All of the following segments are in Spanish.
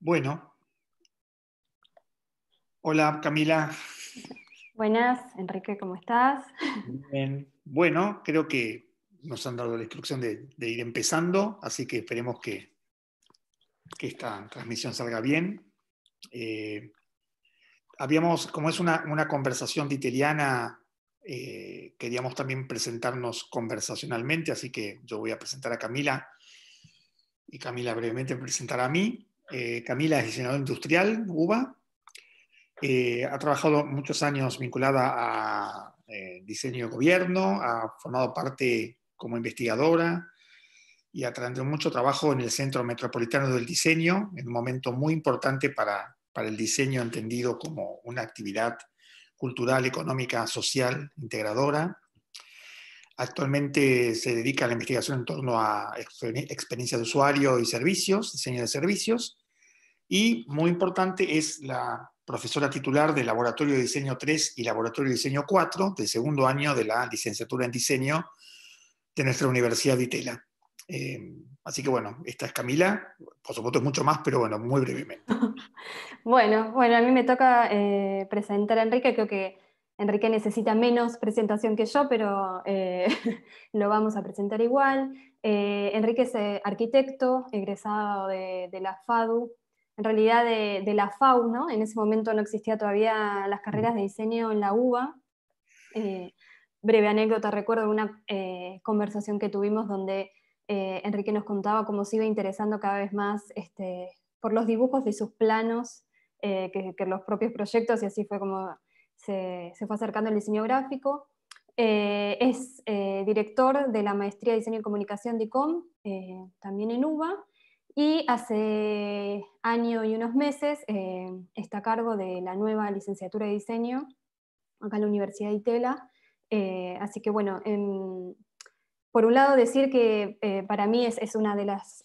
Bueno. Hola, Camila. Buenas, Enrique, ¿cómo estás? Bueno, creo que nos han dado la instrucción de, ir empezando, así que esperemos que, que esta transmisión salga bien. Eh, habíamos, como es una, conversación titeliana, eh, queríamos también presentarnos conversacionalmente, así que yo voy a presentar a Camila y Camila brevemente presentará a mí. Eh, Camila es diseñadora industrial, UBA. Eh, ha trabajado muchos años vinculada a eh, diseño de gobierno, ha formado parte como investigadora y ha traído mucho trabajo en el Centro Metropolitano del Diseño, en un momento muy importante para, para el diseño entendido como una actividad cultural, económica, social, integradora. Actualmente se dedica a la investigación en torno a experiencia de usuario y servicios, diseño de servicios. Y muy importante es la profesora titular del Laboratorio de Diseño 3 y Laboratorio de Diseño 4 del segundo año de la licenciatura en diseño de nuestra Universidad de Itela. Eh, así que bueno, esta es Camila, por supuesto es mucho más, pero bueno, muy brevemente. bueno, bueno, a mí me toca eh, presentar a Enrique, creo que Enrique necesita menos presentación que yo, pero eh, lo vamos a presentar igual. Eh, Enrique es eh, arquitecto, egresado de, la FADU, en realidad de, la FAU, ¿no? En ese momento no existía todavía las carreras de diseño en la UBA. breve anécdota, recuerdo una conversación que tuvimos donde Enrique nos contaba cómo se iba interesando cada vez más este, por los dibujos de sus planos, que los propios proyectos, y así fue como se, fue acercando al diseño gráfico. Eh, es eh, director de la maestría de diseño y comunicación de ICOM, eh, también en UBA, y hace año y unos meses está a cargo de la nueva licenciatura de diseño acá en la Universidad de Itela. así que bueno, por un lado decir que para mí es una de las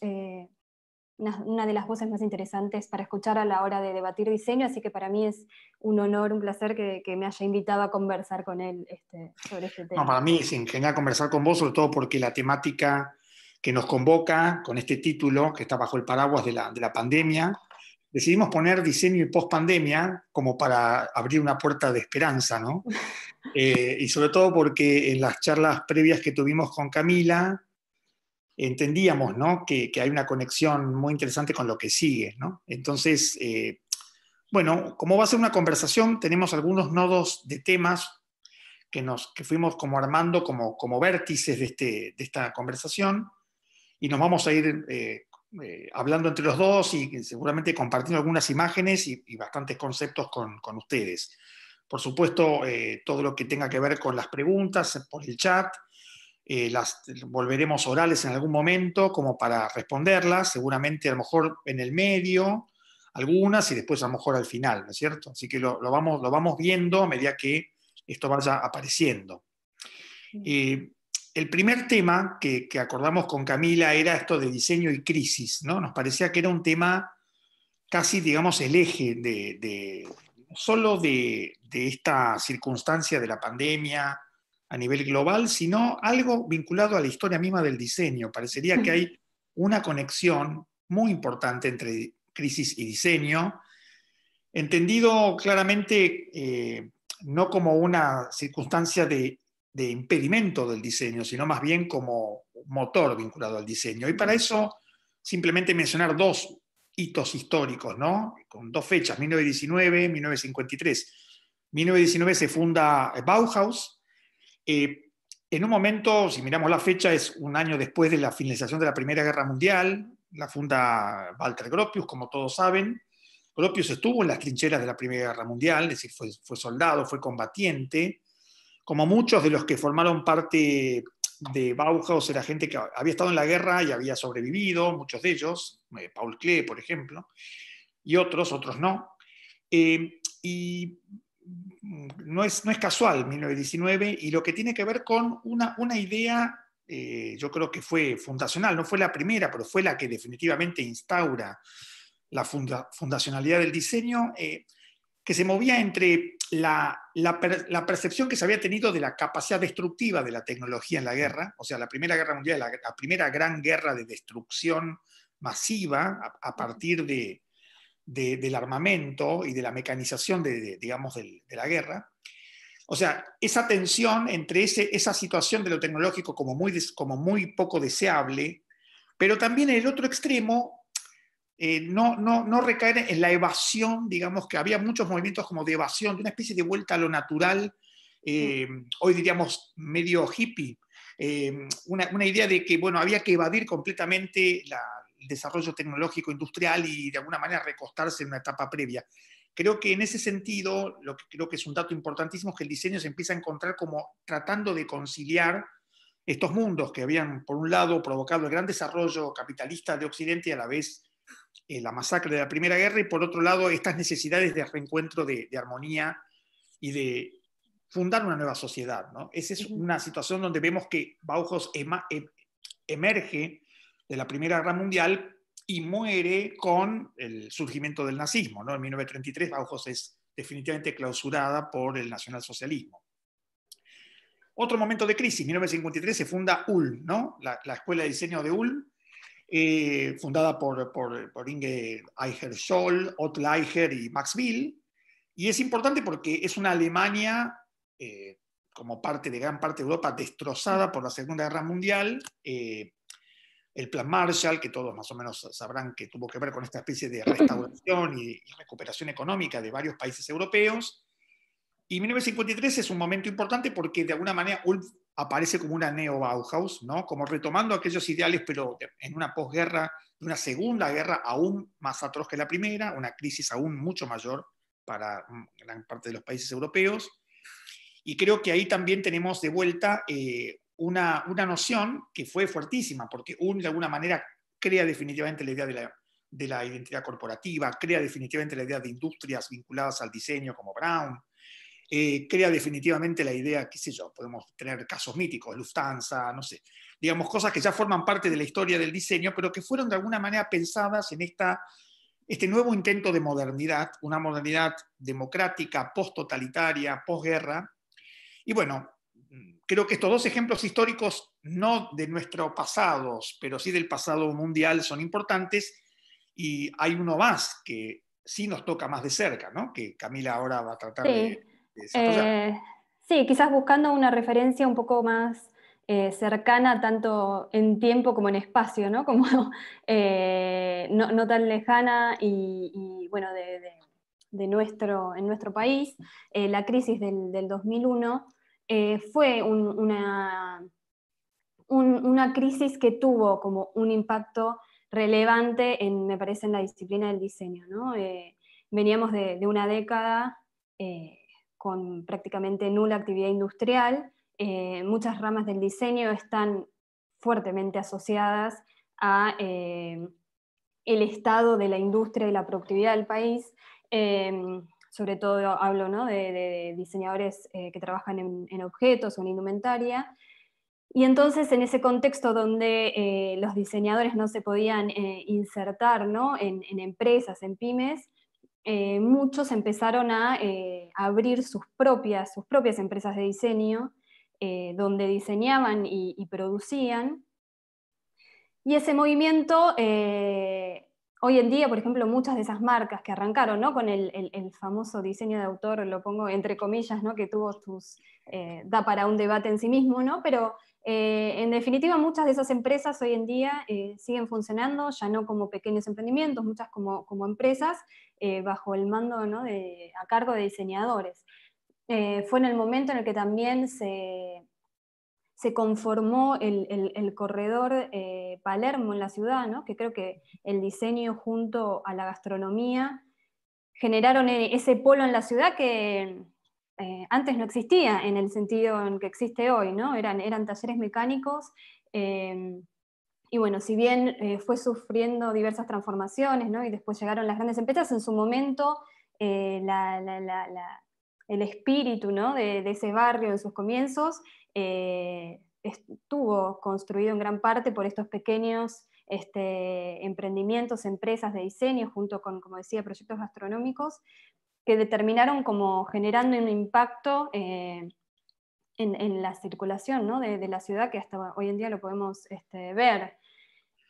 una, de las voces más interesantes para escuchar a la hora de debatir diseño, así que para mí es un honor, un placer que, me haya invitado a conversar con él este, sobre este tema. para mí es genial conversar con vos, sobre todo porque la temática que nos convoca con este título, que está bajo el paraguas de la, pandemia, decidimos poner diseño y post-pandemia como para abrir una puerta de esperanza, ¿no? Eh, y sobre todo porque en las charlas previas que tuvimos con Camila, entendíamos ¿no? que, hay una conexión muy interesante con lo que sigue. Entonces, eh, bueno, como va a ser una conversación, tenemos algunos nodos de temas que, nos, que fuimos como armando como, como vértices de, este, de esta conversación y nos vamos a ir eh, eh, hablando entre los dos y seguramente compartiendo algunas imágenes y, y bastantes conceptos con, con, ustedes. Por supuesto, todo lo que tenga que ver con las preguntas por el chat, eh, las volveremos orales en algún momento como para responderlas, seguramente a lo mejor en el medio, algunas y después a lo mejor al final, ¿no es cierto? Así que lo, vamos, lo vamos viendo a medida que esto vaya apareciendo. Eh, el primer tema que, acordamos con Camila era esto de diseño y crisis, ¿no? Nos parecía que era un tema casi, digamos, el eje de, solo de, esta circunstancia de la pandemia, a nivel global, sino algo vinculado a la historia misma del diseño. Parecería que hay una conexión muy importante entre crisis y diseño, entendido claramente eh, no como una circunstancia de, impedimento del diseño, sino más bien como motor vinculado al diseño. Y para eso simplemente mencionar dos hitos históricos, ¿no? Con dos fechas, 1919, 1953. 1919 se funda Bauhaus, eh, en un momento, si miramos la fecha, es un año después de la finalización de la Primera Guerra Mundial, la funda Walter Gropius, como todos saben. Gropius estuvo en las trincheras de la Primera Guerra Mundial, es decir, fue, soldado, fue combatiente. Como muchos de los que formaron parte de Bauhaus era gente que había estado en la guerra y había sobrevivido, muchos de ellos, eh, Paul Klee, por ejemplo, y otros, otros no. Eh, y no es, no es casual 1919 y lo que tiene que ver con una, una idea, eh, yo creo que fue fundacional, no fue la primera, pero fue la que definitivamente instaura la fundacionalidad del diseño, eh, que se movía entre la, percepción que se había tenido de la capacidad destructiva de la tecnología en la guerra, o sea, la Primera Guerra Mundial, la, primera gran guerra de destrucción masiva a partir de, del armamento y de la mecanización de, digamos, de, la guerra. O sea, esa tensión entre esa situación de lo tecnológico como muy, como muy poco deseable, pero también en el otro extremo, eh, no, no, recaer en la evasión, digamos que había muchos movimientos como de evasión, de una especie de vuelta a lo natural, eh, mm. hoy diríamos medio hippie, eh, una, una, idea de que bueno, había que evadir completamente la, desarrollo tecnológico industrial y de alguna manera recostarse en una etapa previa. Creo que en ese sentido, lo que creo que es un dato importantísimo es que el diseño se empieza a encontrar como tratando de conciliar estos mundos que habían, por un lado, provocado el gran desarrollo capitalista de Occidente y a la vez eh, la masacre de la Primera Guerra, y por otro lado, estas necesidades de reencuentro de, armonía y de fundar una nueva sociedad. ¿no? Esa es una situación donde vemos que Bauhaus em, emerge de la Primera Guerra Mundial y muere con el surgimiento del nazismo. ¿no? En 1933 Bauhaus es definitivamente clausurada por el nacionalsocialismo. Otro momento de crisis, 1953 se funda Ulm, ¿no? la, Escuela de Diseño de Ulm, eh, fundada por, por, Inge Eicher-Scholl, Otto Eicher y Max Bill. Y es importante porque es una Alemania, eh, como parte de gran parte de Europa, destrozada por la Segunda Guerra Mundial, eh, el plan Marshall, que todos más o menos sabrán que tuvo que ver con esta especie de restauración y, recuperación económica de varios países europeos. Y 1953 es un momento importante porque de alguna manera Ulf aparece como una neo-Bauhaus, ¿no? como retomando aquellos ideales, pero en una posguerra, una segunda guerra aún más atroz que la primera, una crisis aún mucho mayor para mm, gran parte de los países europeos. Y creo que ahí también tenemos de vuelta eh, una, noción que fue fuertísima, porque de alguna manera crea definitivamente la idea de la, identidad corporativa, crea definitivamente la idea de industrias vinculadas al diseño como Brown, eh, crea definitivamente la idea, qué sé yo, podemos tener casos míticos, Lufthansa, no sé, digamos, cosas que ya forman parte de la historia del diseño, pero que fueron de alguna manera pensadas en esta, este nuevo intento de modernidad, una modernidad democrática, post-totalitaria, posguerra. Y bueno, creo que estos dos ejemplos históricos, no de nuestro pasado, pero sí del pasado mundial, son importantes. Y hay uno más que sí nos toca más de cerca, ¿no? Que Camila ahora va a tratar sí. de, eh, sí, quizás buscando una referencia un poco más eh, cercana tanto en tiempo como en espacio, ¿no? Como eh, no, tan lejana y, bueno, de, nuestro, en nuestro país, la crisis del, del 2001 eh, fue una, una crisis que tuvo como un impacto relevante, en, me parece, en la disciplina del diseño. ¿no? Eh, veníamos de, una década eh, con prácticamente nula actividad industrial, muchas ramas del diseño están fuertemente asociadas a el estado de la industria y la productividad del país sobre todo hablo de, diseñadores eh, que trabajan en, objetos o en indumentaria. Y entonces en ese contexto donde eh, los diseñadores no se podían eh, insertar en, empresas, en pymes, muchos empezaron a abrir sus propias, sus propias empresas de diseño, donde diseñaban y, producían. Y ese movimiento hoy en día, por ejemplo, muchas de esas marcas que arrancaron ¿no? con el, famoso diseño de autor, lo pongo entre comillas, ¿no? que tuvo sus eh, da para un debate en sí mismo, ¿no? pero eh, en definitiva muchas de esas empresas hoy en día eh, siguen funcionando, ya no como pequeños emprendimientos, muchas como, como empresas bajo el mando de, a cargo de diseñadores. fue en el momento en el que también se, se conformó el, corredor eh, Palermo en la ciudad, ¿no? que creo que el diseño junto a la gastronomía generaron eh, ese polo en la ciudad que eh, antes no existía en el sentido en que existe hoy, ¿no? eran, talleres mecánicos. y bueno, si bien fue sufriendo diversas transformaciones, y después llegaron las grandes empresas, en su momento el espíritu de ese barrio en sus comienzos eh, estuvo construido en gran parte por estos pequeños este, emprendimientos, empresas de diseño, junto con, como decía, proyectos gastronómicos, que determinaron como generando un impacto eh, en, la circulación de, la ciudad, que hasta hoy en día lo podemos este, ver.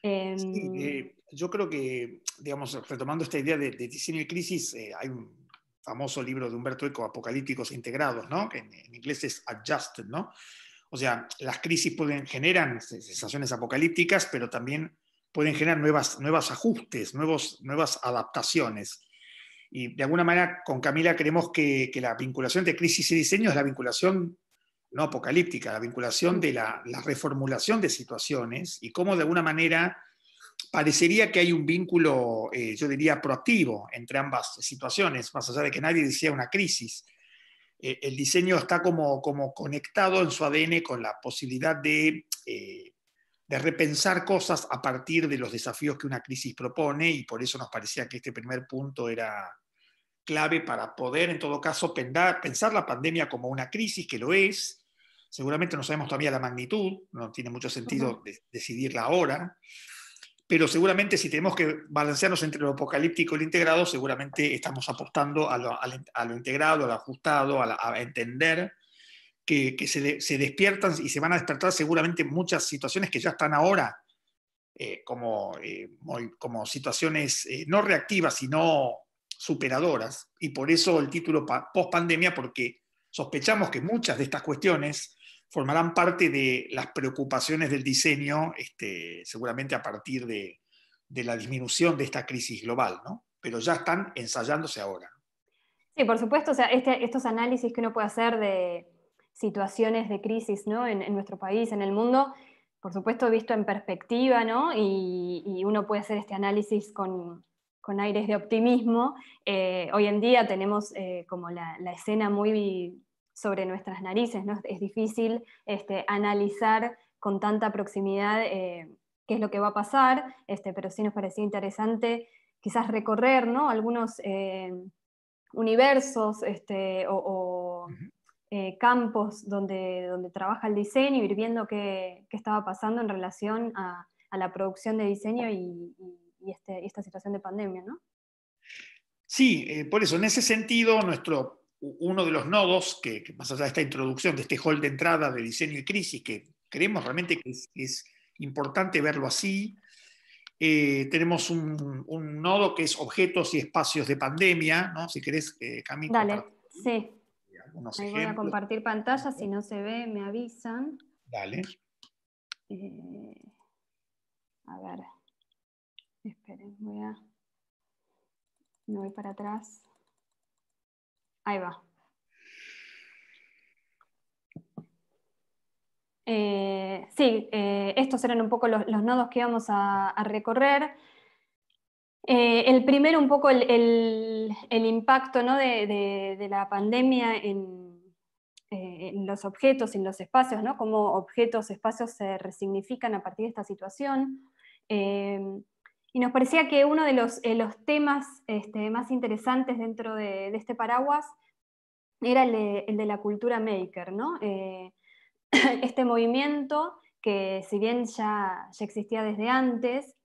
Em, eh, yo creo que, digamos, retomando esta idea de diseño y crisis, hay un famoso libro de Humberto Eco, Apocalípticos e Integrados, ¿no? que en, inglés es Adjusted. ¿no? O sea, las crisis pueden, generan sensaciones apocalípticas, pero también pueden generar nuevas, nuevos ajustes, nuevos, nuevas adaptaciones. Y de alguna manera con Camila creemos que, la vinculación de crisis y diseño es la vinculación no apocalíptica, la vinculación de la reformulación de situaciones y cómo de alguna manera parecería que hay un vínculo, eh, yo diría, proactivo entre ambas situaciones, más allá de que nadie decía una crisis. Eh, el diseño está como, como conectado en su ADN con la posibilidad de, eh, de repensar cosas a partir de los desafíos que una crisis propone y por eso nos parecía que este primer punto era clave para poder, en todo caso, pensar la pandemia como una crisis, que lo es. Seguramente no sabemos todavía la magnitud, no tiene mucho sentido decidirla ahora pero seguramente si tenemos que balancearnos entre lo apocalíptico y lo integrado, seguramente estamos apostando a lo, integrado, a lo ajustado, a, entender que, se, despiertan y se van a despertar seguramente muchas situaciones que ya están ahora eh, como, eh, como situaciones eh, no reactivas, sino superadoras. Y por eso el título post pandemia, porque sospechamos que muchas de estas cuestiones formarán parte de las preocupaciones del diseño, este, seguramente a partir de, la disminución de esta crisis global, ¿no? pero ya están ensayándose ahora. Sí, por supuesto, sea, este, estos análisis que uno puede hacer de situaciones de crisis ¿no? en, nuestro país, en el mundo, por supuesto visto en perspectiva, ¿no? y, uno puede hacer este análisis con, aires de optimismo. Eh, hoy en día tenemos eh, como la, escena muy sobre nuestras narices, Es difícil este, analizar con tanta proximidad eh, qué es lo que va a pasar, este, pero sí nos parecía interesante quizás recorrer algunos eh, universos este, o, eh, campos donde, donde trabaja el diseño y ir viendo qué, estaba pasando en relación a, la producción de diseño este, y, esta situación de pandemia, ¿no? Sí, por eso, en ese sentido, nuestro uno de los nodos que, más allá de esta introducción, de este hall de entrada de diseño y crisis, que creemos realmente que es, importante verlo así, eh, tenemos un, nodo que es objetos y espacios de pandemia, ¿no? Si querés, eh, Dale, sí. voy a compartir pantalla, si no se ve, me avisan. Dale. Eh, a ver, esperen, voy a... Me voy para atrás. Ahí va. Eh, sí, eh, estos eran un poco los, nodos que íbamos a, recorrer. Eh, el primero, un poco el, impacto ¿no? de, la pandemia en, los objetos, en los espacios, ¿no? cómo objetos, espacios se resignifican a partir de esta situación. Y nos parecía que uno de los, eh, temas este, más interesantes dentro de, este paraguas era el de, la cultura maker, eh, este movimiento que si bien ya, existía desde antes,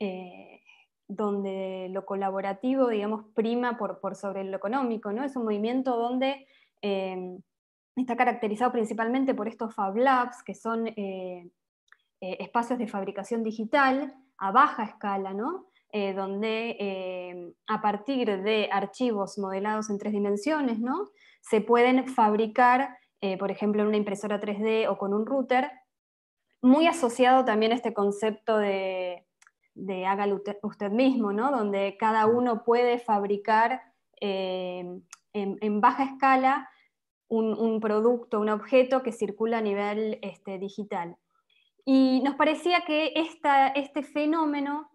eh, donde lo colaborativo, digamos, prima por, por, sobre lo económico, ¿no? Es un movimiento donde em, está caracterizado principalmente por estos Fab Labs, que son espacios de fabricación digital, a baja escala, ¿no? Eh, donde eh, a partir de archivos modelados en tres dimensiones, ¿no? se pueden fabricar, eh, por ejemplo, en una impresora 3D o con un router, muy asociado también a este concepto de, de hágalo usted mismo, ¿no? donde cada uno puede fabricar en, baja escala un, un, producto, un objeto que circula a nivel este, digital. Y nos parecía que este fenómeno,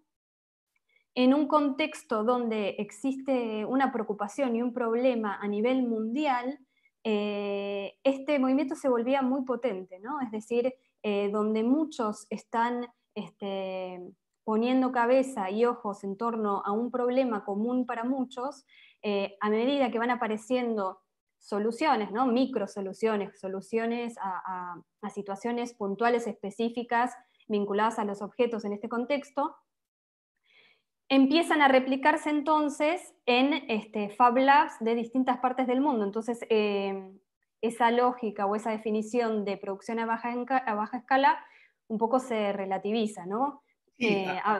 en un contexto donde existe una preocupación y un problema a nivel mundial, eh, este movimiento se volvía muy potente, ¿no? Es decir, eh, donde muchos están este, poniendo cabeza y ojos en torno a un problema común para muchos, eh, a medida que van apareciendo soluciones, ¿no? micro soluciones, soluciones a, situaciones puntuales específicas vinculadas a los objetos en este contexto, empiezan a replicarse entonces en este, Fab Labs de distintas partes del mundo. Entonces, eh, esa lógica o esa definición de producción a a baja, escala un poco se relativiza, ¿no? Eh, ah,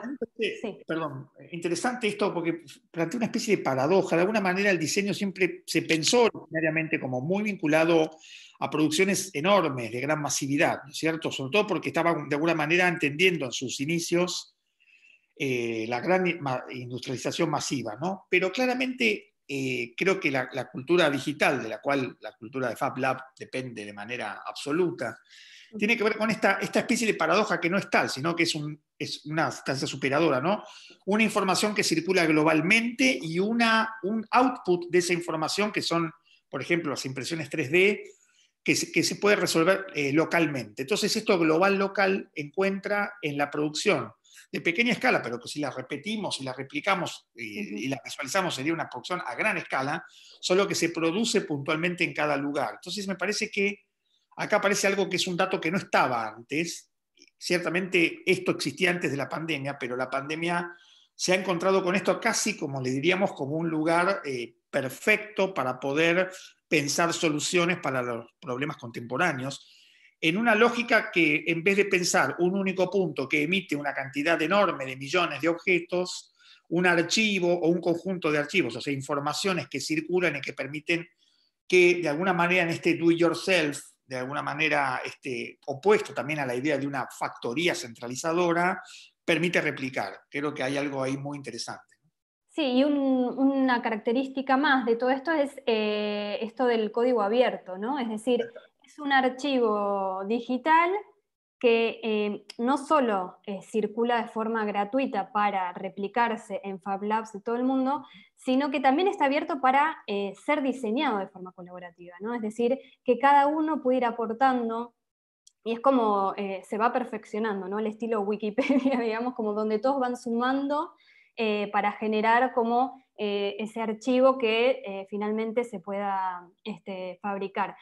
perdón, interesante esto porque plantea una especie de paradoja. De alguna manera el diseño siempre se pensó originariamente como muy vinculado a producciones enormes, de gran masividad, ¿no es cierto? Sobre todo porque estaba de alguna manera entendiendo en sus inicios eh, la gran industrialización masiva, ¿no? Pero claramente eh, creo que la, la, cultura digital, de la cual la cultura de Fab Lab depende de manera absoluta, tiene que ver con esta, esta especie de paradoja que no es tal, sino que es, una sustancia superadora, ¿no? Una información que circula globalmente y una, un output de esa información que son, por ejemplo, las impresiones 3D, que se, puede resolver eh, localmente. Entonces, esto global-local encuentra en la producción de pequeña escala, pero que si la repetimos y la replicamos y, eh, y, la visualizamos sería una producción a gran escala, solo que se produce puntualmente en cada lugar. Entonces me parece que Acá aparece algo que es un dato que no estaba antes. Ciertamente esto existía antes de la pandemia, pero la pandemia se ha encontrado con esto casi, como le diríamos, como un lugar eh, perfecto para poder pensar soluciones para los problemas contemporáneos, en una lógica que en vez de pensar un único punto que emite una cantidad enorme de millones de objetos, un archivo o un conjunto de archivos, o sea, informaciones que circulan y que permiten que de alguna manera en este do-yourself de alguna manera este, opuesto también a la idea de una factoría centralizadora, permite replicar. Creo que hay algo ahí muy interesante. Sí, y una característica más de todo esto es eh, esto del código abierto, ¿no? Es decir, es un archivo digital que eh, no solo eh, circula de forma gratuita para replicarse en Fab Labs de todo el mundo, sino que también está abierto para eh, ser diseñado de forma colaborativa, ¿no? Es decir, que cada uno puede ir aportando y es como eh, se va perfeccionando, ¿no? El estilo Wikipedia, digamos, como donde todos van sumando eh, para generar como ese archivo que finalmente se pueda este, fabricar.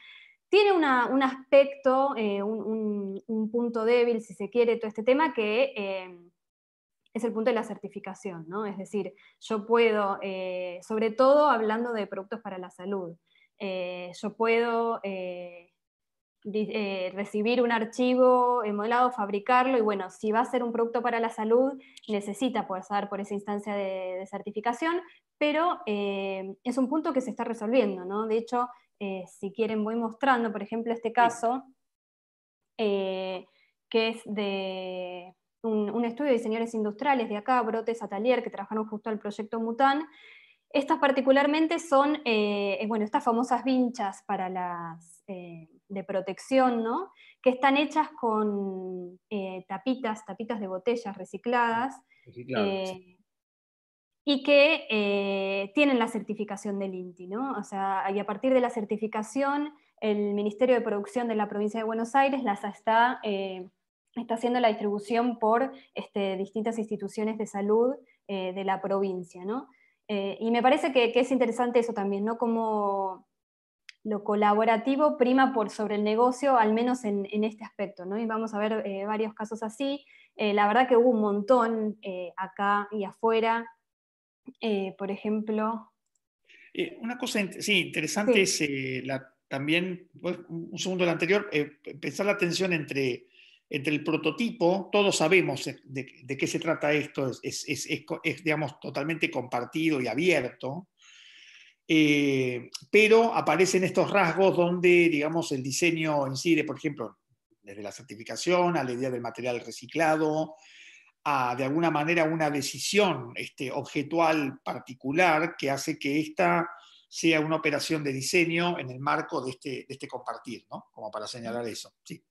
Tiene un aspecto, un, punto débil, si se quiere, todo este tema que es el punto de la certificación, ¿no? Es decir, yo puedo, eh, sobre todo hablando de productos para la salud, eh, yo puedo eh, recibir un archivo modelado, fabricarlo, y bueno, si va a ser un producto para la salud, necesita pasar por esa instancia de, de certificación, pero es un punto que se está resolviendo, ¿no? De hecho, si quieren voy mostrando, por ejemplo, este caso, que es de un, estudio de diseñadores industriales de acá, Brotes, Atalier, que trabajaron justo al proyecto Mután. Estas particularmente son, eh, eh, bueno, estas famosas vinchas para las, eh, de protección, ¿no? Que están hechas con tapitas, tapitas de botellas recicladas. y que tienen la certificación del INTI, ¿no? O sea, y a partir de la certificación, el Ministerio de Producción de la provincia de Buenos Aires las está está haciendo la distribución por este, distintas instituciones de salud eh, de la provincia. ¿no? Eh, y me parece que, es interesante eso también, ¿no? Como lo colaborativo prima por sobre el negocio, al menos en, este aspecto, ¿no? Y vamos a ver eh, varios casos así. la verdad que hubo un montón acá y afuera. por ejemplo... una cosa sí, interesante es también, un segundo la anterior, pensar la tensión entre entre el prototipo, todos sabemos de, qué se trata esto, es, digamos, totalmente compartido y abierto, eh, pero aparecen estos rasgos donde, digamos, el diseño incide, por ejemplo, desde la certificación a la idea del material reciclado, a, de alguna manera, una decisión este, objetual particular que hace que esta sea una operación de diseño en el marco de este, este compartir, ¿no? Como para señalar eso, sí.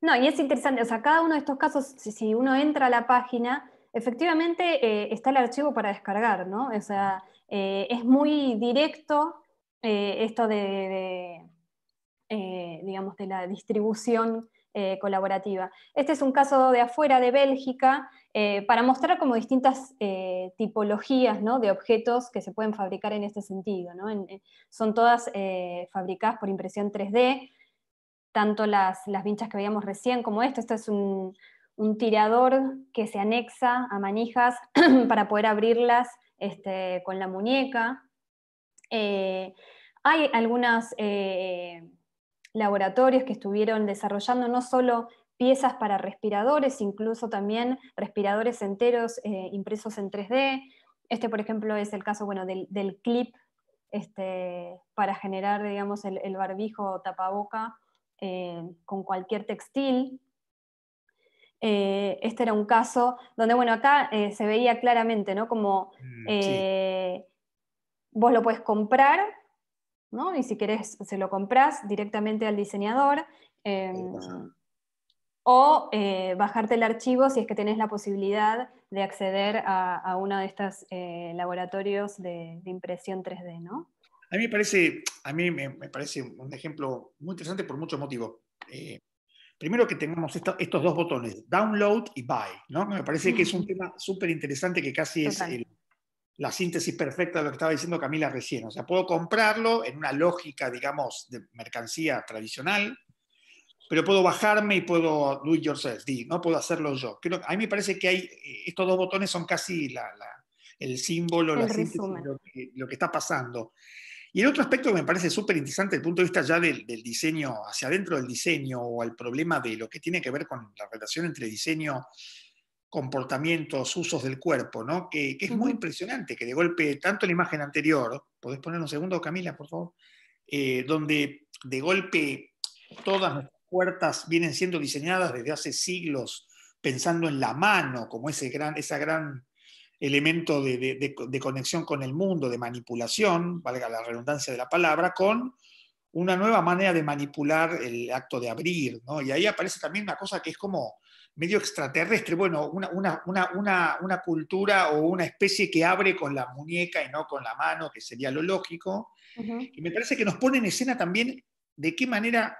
No, y es interesante, o sea, cada uno de estos casos, si uno entra a la página, efectivamente eh, está el archivo para descargar, ¿no? O sea, eh, es muy directo eh, esto de, digamos, de la distribución colaborativa. Este es un caso de afuera, de Bélgica, para mostrar como distintas tipologías de objetos que se pueden fabricar en este sentido, ¿no? son todas fabricadas por impresión 3D, tanto las, vinchas que veíamos recién como esto. Esto es un, tirador que se anexa a manijas para poder abrirlas este, con la muñeca. Eh, hay algunos eh, laboratorios que estuvieron desarrollando no solo piezas para respiradores, incluso también respiradores enteros eh, impresos en 3D. Este, por ejemplo, es el caso del, clip este, para generar el, barbijo tapaboca eh, con cualquier textil. Eh, este era un caso donde, bueno, acá eh, se veía claramente, ¿no? Como mm, vos lo puedes comprar, ¿no? Y si querés, se lo compras directamente al diseñador. o bajarte el archivo si es que tenés la posibilidad de acceder a, uno de estos laboratorios de, de impresión 3D, ¿no? A mí me parece, a mí me, parece un ejemplo muy interesante por muchos motivos. Eh, primero que tengamos estos dos botones, download y buy, ¿no? Me parece que es un tema súper interesante que casi es la síntesis perfecta de lo que estaba diciendo Camila recién. O sea, puedo comprarlo en una lógica, digamos, de mercancía tradicional, pero puedo bajarme y puedo do it yourself, no puedo hacerlo yo. a mí me parece que eh, estos dos botones son casi el símbolo, la síntesis, lo, que, lo que está pasando. Y el otro aspecto que me parece súper interesante desde el punto de vista ya del, diseño, hacia adentro del diseño o al problema de lo que tiene que ver con la relación entre diseño, comportamientos, usos del cuerpo, ¿no? que, es muy impresionante, que de golpe, tanto la imagen anterior, podés poner un segundo, Camila, por favor, eh, donde de golpe todas nuestras puertas vienen siendo diseñadas desde hace siglos pensando en la mano como ese gran, esa gran elemento de, conexión con el mundo, de manipulación, valga la redundancia de la palabra, con una nueva manera de manipular el acto de abrir, Y ahí aparece también una cosa que es como medio extraterrestre, bueno, una, una, cultura o una especie que abre con la muñeca y no con la mano, que sería lo lógico. Y me parece que nos pone en escena también de qué manera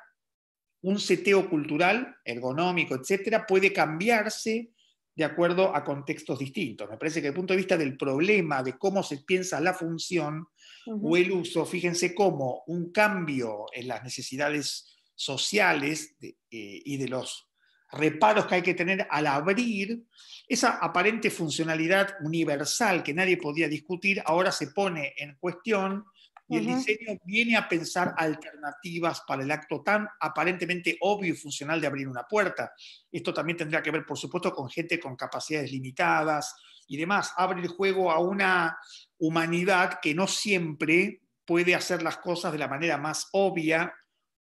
un seteo cultural, ergonómico, etcétera, puede cambiarse de acuerdo a contextos distintos. Me parece que desde el punto de vista del problema, de cómo se piensa la función o el uso, fíjense cómo un cambio en las necesidades sociales eh, y de los reparos que hay que tener al abrir esa aparente funcionalidad universal que nadie podía discutir, ahora se pone en cuestión y el diseño viene a pensar alternativas para el acto tan aparentemente obvio y funcional de abrir una puerta. Esto también tendrá que ver, por supuesto, con gente con capacidades limitadas y demás. Abre el juego a una humanidad que no siempre puede hacer las cosas de la manera más obvia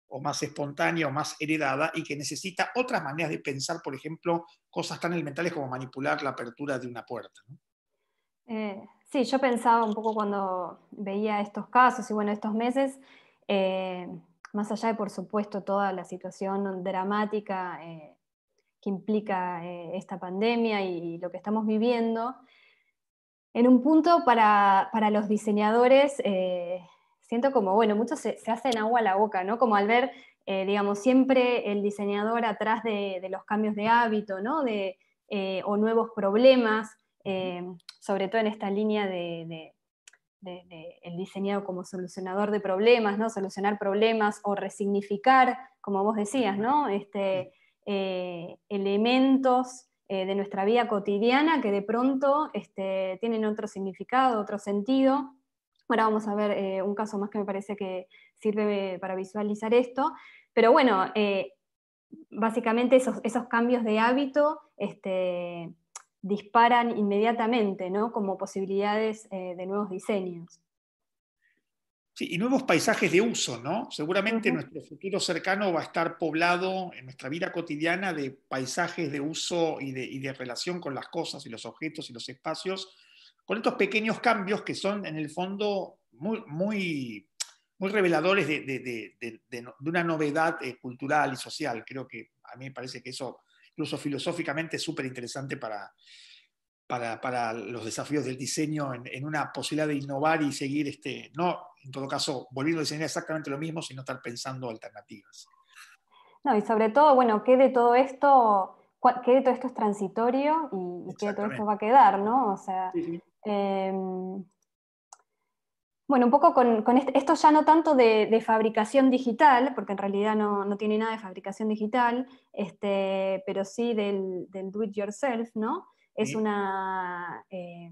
o más espontánea o más heredada y que necesita otras maneras de pensar, por ejemplo, cosas tan elementales como manipular la apertura de una puerta. ¿no? Eh, Sí, yo pensaba un poco cuando veía estos casos y bueno, estos meses, eh, más allá de por supuesto toda la situación dramática eh, que implica eh, esta pandemia y, lo que estamos viviendo, en un punto para, los diseñadores siento como, bueno, muchos se, hacen agua a la boca, ¿no? Como al ver, digamos, siempre el diseñador atrás de, los cambios de hábito, ¿no? De, o nuevos problemas sobre todo en esta línea de, el diseñado como solucionador de problemas, ¿no? Solucionar problemas o resignificar, como vos decías, ¿no? Este, eh, elementos eh, de nuestra vida cotidiana que de pronto este, tienen otro significado, otro sentido. Ahora vamos a ver eh, un caso más que me parece que sirve para visualizar esto. Pero bueno, básicamente esos, esos, cambios de hábito este, disparan inmediatamente, ¿no? Como posibilidades eh, de nuevos diseños. Sí, y nuevos paisajes de uso, ¿no? Seguramente nuestro futuro cercano va a estar poblado en nuestra vida cotidiana de paisajes de uso y de, relación con las cosas y los objetos y los espacios, con estos pequeños cambios que son en el fondo muy, reveladores de, una novedad eh, cultural y social. Creo que a mí me parece que eso incluso filosóficamente súper interesante para, para, los desafíos del diseño, en, una posibilidad de innovar y seguir, este, no, en todo caso, volviendo a diseñar exactamente lo mismo, sino estar pensando alternativas. No, y sobre todo, bueno, ¿qué de todo esto, todo esto es transitorio y, qué de todo esto va a quedar, ¿no? O sea, em, bueno, un poco con, esto ya no tanto de, fabricación digital, porque en realidad no, tiene nada de fabricación digital, este, pero sí del, do it yourself, ¿no? Es una, eh,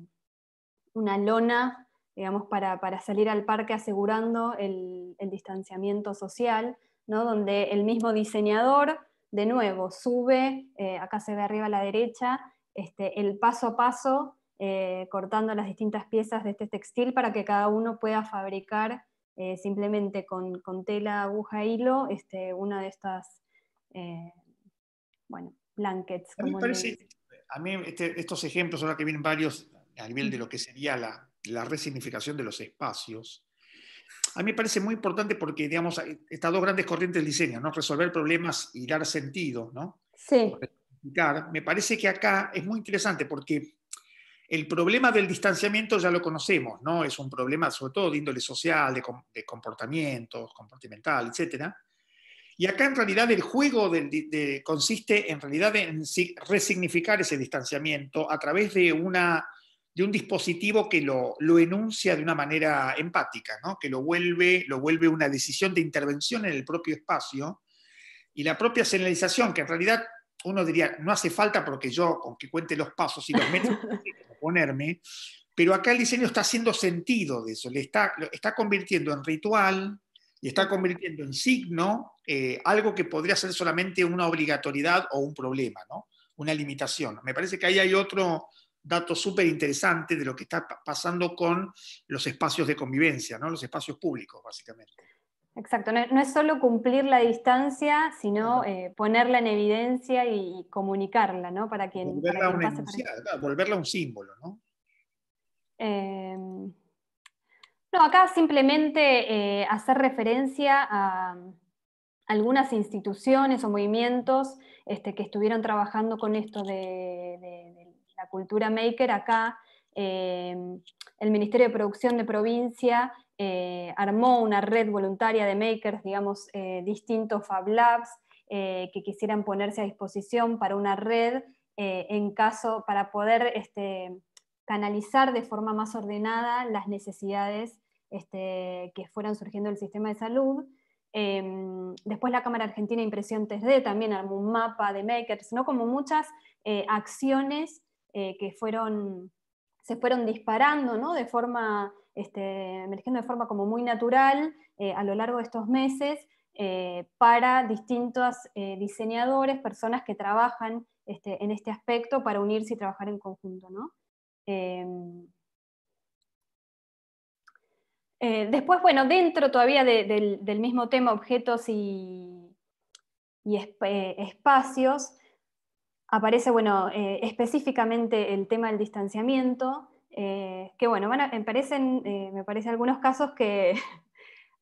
una lona, digamos, para, salir al parque asegurando el, distanciamiento social, ¿no? Donde el mismo diseñador, de nuevo, sube, eh, acá se ve arriba a la derecha, este, el paso a paso eh, cortando las distintas piezas de este textil para que cada uno pueda fabricar eh, simplemente con, tela, aguja, hilo, este, una de estas, eh, bueno, blankets. A mí, este, estos ejemplos, ahora que vienen varios a nivel de mm. lo que sería la, la resignificación de los espacios, a mí me parece muy importante porque, digamos, estas dos grandes corrientes del diseño, ¿no? Resolver problemas y dar sentido, ¿no? Sí. Me parece que acá es muy interesante porque el problema del distanciamiento ya lo conocemos, ¿no? Es un problema sobre todo de índole social, de, comportamiento, comportamental, etc. Y acá en realidad el juego consiste en realidad en resignificar ese distanciamiento a través de, una, de un dispositivo que lo, enuncia de una manera empática, que lo vuelve, lo vuelve una decisión de intervención en el propio espacio y la propia señalización, que en realidad uno diría, no hace falta porque yo, que cuente los pasos y los metros, ponerme, pero acá el diseño está haciendo sentido de eso, le está, está convirtiendo en ritual y está convirtiendo en signo eh, algo que podría ser solamente una obligatoriedad o un problema, ¿no? una limitación. Me parece que ahí hay otro dato súper interesante de lo que está pasando con los espacios de convivencia, ¿no? los espacios públicos, básicamente. Exacto, no, es solo cumplir la distancia, sino eh, ponerla en evidencia y comunicarla, ¿no? Para quien, volverla, a un símbolo, ¿no? Em, no, acá simplemente eh, hacer referencia a algunas instituciones o movimientos este, que estuvieron trabajando con esto de la cultura maker acá, em, el Ministerio de Producción de Provincia eh, armó una red voluntaria de makers, digamos, eh, distintos Fab Labs eh, que quisieran ponerse a disposición para una red en caso, para poder este, canalizar de forma más ordenada las necesidades este, que fueran surgiendo del sistema de salud. Em, después la Cámara Argentina Impresión 3D también armó un mapa de makers, ¿no? como muchas acciones que fueron se fueron disparando de forma, este, emergiendo de forma como muy natural eh, a lo largo de estos meses eh, para distintos eh, diseñadores, personas que trabajan este, en este aspecto para unirse y trabajar en conjunto. Em, después, bueno, dentro todavía del mismo tema, objetos y, espacios, aparece, bueno, eh, específicamente el tema del distanciamiento, eh, que bueno, eh, me parece algunos casos que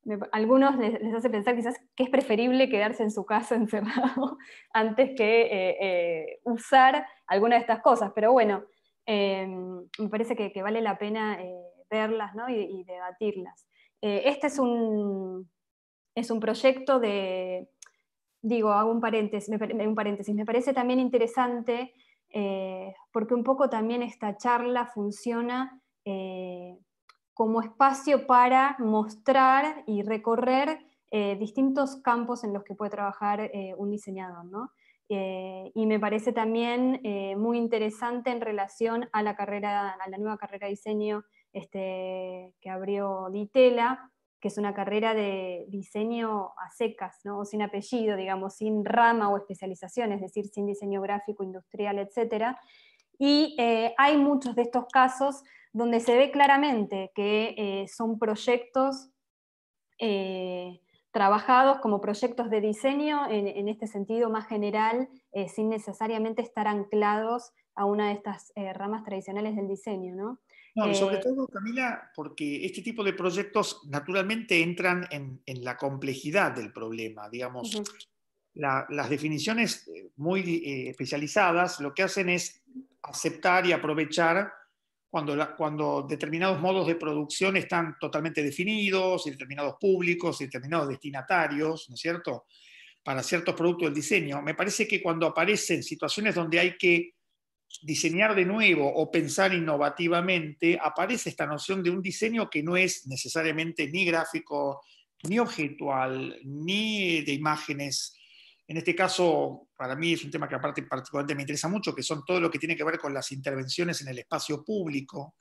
algunos les, hace pensar quizás que es preferible quedarse en su casa encerrado antes que usar alguna de estas cosas, pero bueno, me parece que, vale la pena verlas y, y, debatirlas. este es un, es un proyecto de, digo, hago un paréntesis, me, un paréntesis, me parece también interesante eh, porque un poco también esta charla funciona eh, como espacio para mostrar y recorrer eh, distintos campos en los que puede trabajar un diseñador, y me parece también muy interesante en relación a la carrera, a la nueva carrera de diseño este, que abrió Ditela, que es una carrera de diseño a secas, ¿no? o sin apellido, digamos, sin rama o especialización, es decir, sin diseño gráfico, industrial, etc. Y eh, hay muchos de estos casos donde se ve claramente que eh, son proyectos eh, trabajados como proyectos de diseño, en, en este sentido más general, sin necesariamente estar anclados a una de estas ramas tradicionales del diseño. ¿no? No, sobre eh, todo, Camila, porque este tipo de proyectos naturalmente entran en, en la complejidad del problema. Digamos, las definiciones eh, muy eh, especializadas lo que hacen es aceptar y aprovechar cuando, cuando determinados modos de producción están totalmente definidos, y determinados públicos, y determinados destinatarios, ¿no es cierto? Para ciertos productos del diseño. Me parece que cuando aparecen situaciones donde hay que diseñar de nuevo o pensar innovativamente, aparece esta noción de un diseño que no es necesariamente ni gráfico, ni objetual, ni de imágenes. En este caso, para mí es un tema que aparte particularmente me interesa mucho, que son todo lo que tiene que ver con las intervenciones en el espacio público.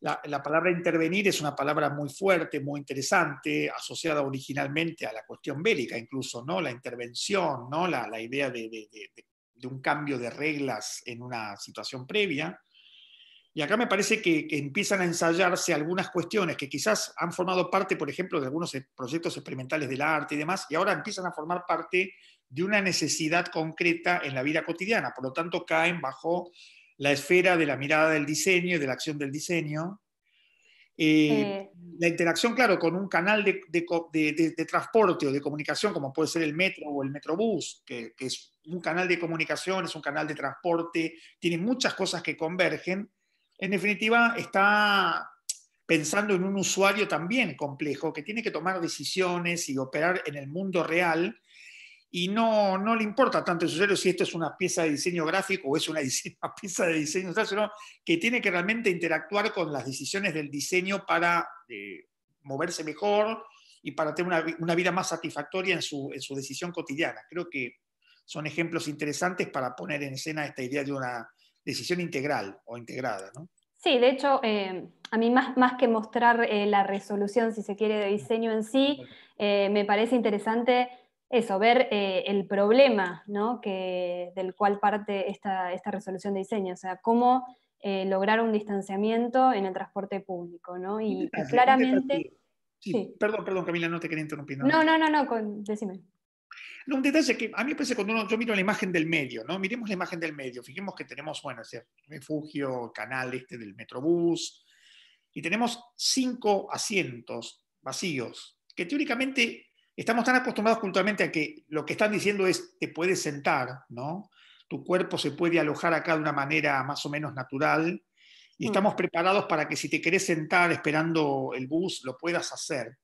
La, palabra intervenir es una palabra muy fuerte, muy interesante, asociada originalmente a la cuestión bélica, incluso, ¿no? La intervención, ¿no? La, idea de, de un cambio de reglas en una situación previa. Y acá me parece que, empiezan a ensayarse algunas cuestiones que quizás han formado parte, por ejemplo, de algunos e, proyectos experimentales del arte y demás, y ahora empiezan a formar parte de una necesidad concreta en la vida cotidiana. Por lo tanto, caen bajo la esfera de la mirada del diseño y de la acción del diseño. Eh, la interacción, claro, con un canal de, de, de, transporte o de comunicación, como puede ser el metro o el metrobús, que, que, es un canal de comunicación, es un canal de transporte, tiene muchas cosas que convergen. En definitiva, está pensando en un usuario también complejo que tiene que tomar decisiones y operar en el mundo real y no, no le importa tanto el si esto es una pieza de diseño gráfico o es una, pieza de diseño sino que tiene que realmente interactuar con las decisiones del diseño para eh, moverse mejor y para tener una, vida más satisfactoria en su, en su, decisión cotidiana. Creo que son ejemplos interesantes para poner en escena esta idea de una decisión integral o integrada. ¿no? Sí, de hecho, eh, a mí más, más que mostrar eh, la resolución, si se quiere, de diseño en sí, me parece interesante eso, ver eh, el problema que, del cual parte esta, esta, resolución de diseño, o sea, cómo eh, lograr un distanciamiento en el transporte público, ¿no? Y claramente... Sí, Perdón, perdón, Camila, no te quería interrumpir. No, no, no, no, decime. No, un detalle que a mí me parece cuando yo miro la imagen del medio, ¿no? Miremos la imagen del medio, fijemos que tenemos, bueno, ese refugio, canal este del Metrobús, y tenemos cinco asientos vacíos, que teóricamente estamos tan acostumbrados culturalmente a que lo que están diciendo es te puedes sentar, ¿no? Tu cuerpo se puede alojar acá de una manera más o menos natural y mm. estamos preparados para que si te querés sentar esperando el bus, lo puedas hacer.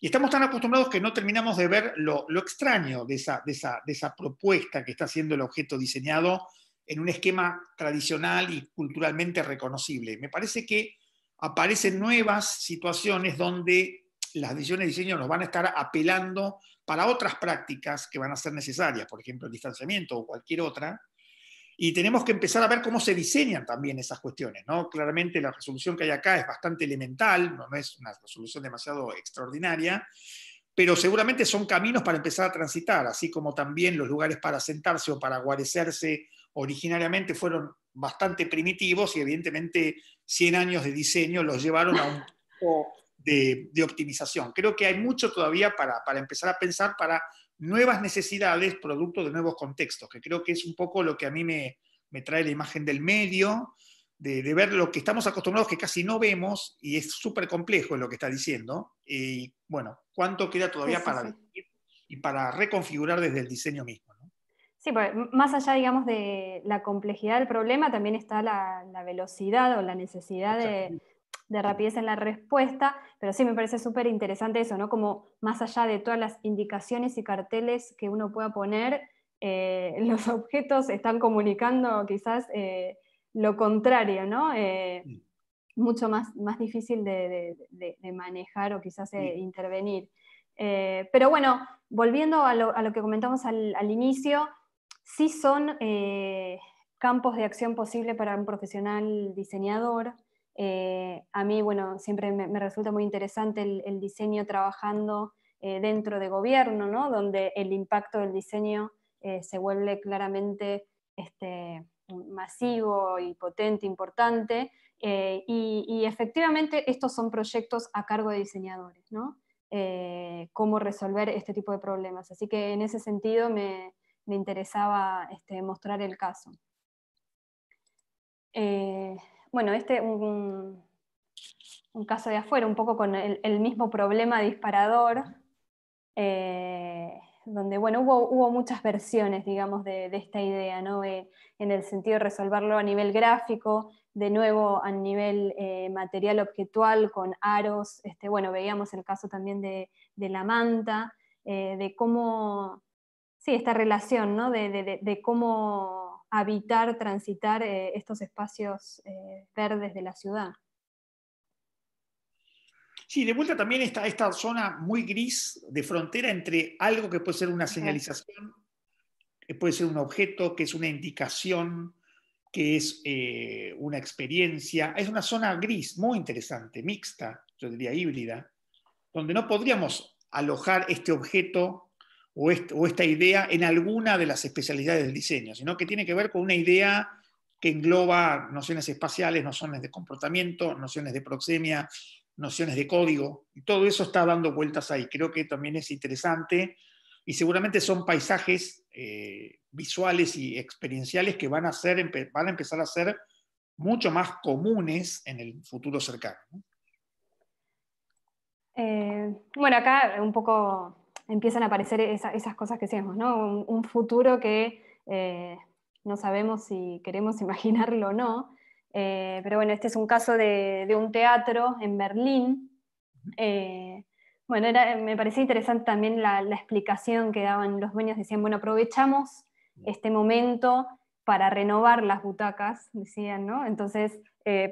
Y estamos tan acostumbrados que no terminamos de ver lo, extraño de esa, de esa propuesta que está haciendo el objeto diseñado en un esquema tradicional y culturalmente reconocible. Me parece que aparecen nuevas situaciones donde las decisiones de diseño nos van a estar apelando para otras prácticas que van a ser necesarias, por ejemplo, el distanciamiento o cualquier otra, y tenemos que empezar a ver cómo se diseñan también esas cuestiones. ¿no? Claramente la resolución que hay acá es bastante elemental, no es una resolución demasiado extraordinaria, pero seguramente son caminos para empezar a transitar, así como también los lugares para sentarse o para guarecerse originariamente fueron bastante primitivos y evidentemente 100 años de diseño los llevaron a un de, optimización. Creo que hay mucho todavía para, empezar a pensar para nuevas necesidades, productos de nuevos contextos, que creo que es un poco lo que a mí me, trae la imagen del medio, de, ver lo que estamos acostumbrados que casi no vemos, y es súper complejo lo que está diciendo. Y bueno, ¿cuánto queda todavía para y para reconfigurar desde el diseño mismo? Sí, pues más allá, digamos, de la complejidad del problema, también está la velocidad o la necesidad de de rapidez en la respuesta, pero sí me parece súper interesante eso, ¿no? Como más allá de todas las indicaciones y carteles que uno pueda poner, eh, los objetos están comunicando quizás eh, lo contrario, ¿no? Eh, mucho más, más difícil de, manejar o quizás intervenir. pero bueno, volviendo a lo, que comentamos al, inicio, sí son campos de acción posible para un profesional diseñador, eh, a mí, bueno, siempre me, resulta muy interesante el, diseño trabajando eh, dentro de gobierno, Donde el impacto del diseño eh, se vuelve claramente este, masivo y potente, importante. Y, efectivamente estos son proyectos a cargo de diseñadores, ¿no? cómo resolver este tipo de problemas. Así que en ese sentido me, interesaba este, mostrar el caso. Eh, bueno, este un, un caso de afuera, un poco con el, mismo problema disparador, eh, donde bueno, hubo, muchas versiones, digamos, de, esta idea, en el sentido de resolverlo a nivel gráfico, de nuevo a nivel eh, material objetual, con aros, este, bueno, veíamos el caso también de, la manta, eh, de cómo, sí, esta relación, ¿no? de cómo habitar, transitar eh, estos espacios eh, verdes de la ciudad. Sí, de vuelta también está esta zona muy gris de frontera entre algo que puede ser una señalización, que puede ser un objeto, que es una indicación, que es eh, una experiencia. Es una zona gris muy interesante, mixta, yo diría híbrida, donde no podríamos alojar este objeto o, esta idea en alguna de las especialidades del diseño, sino que tiene que ver con una idea que engloba nociones espaciales, nociones de comportamiento, nociones de proxemia, nociones de código, y todo eso está dando vueltas ahí. Creo que también es interesante y seguramente son paisajes eh, visuales y experienciales que van a, ser, van a empezar a ser mucho más comunes en el futuro cercano. Eh, bueno, acá un poco empiezan a aparecer esas cosas que decíamos, ¿no? Un, futuro que eh, no sabemos si queremos imaginarlo o no. Eh, pero bueno, este es un caso de, un teatro en Berlín. Eh, bueno, me parecía interesante también la, explicación que daban los dueños. Decían, bueno, aprovechamos este momento para renovar las butacas, decían, ¿no? Entonces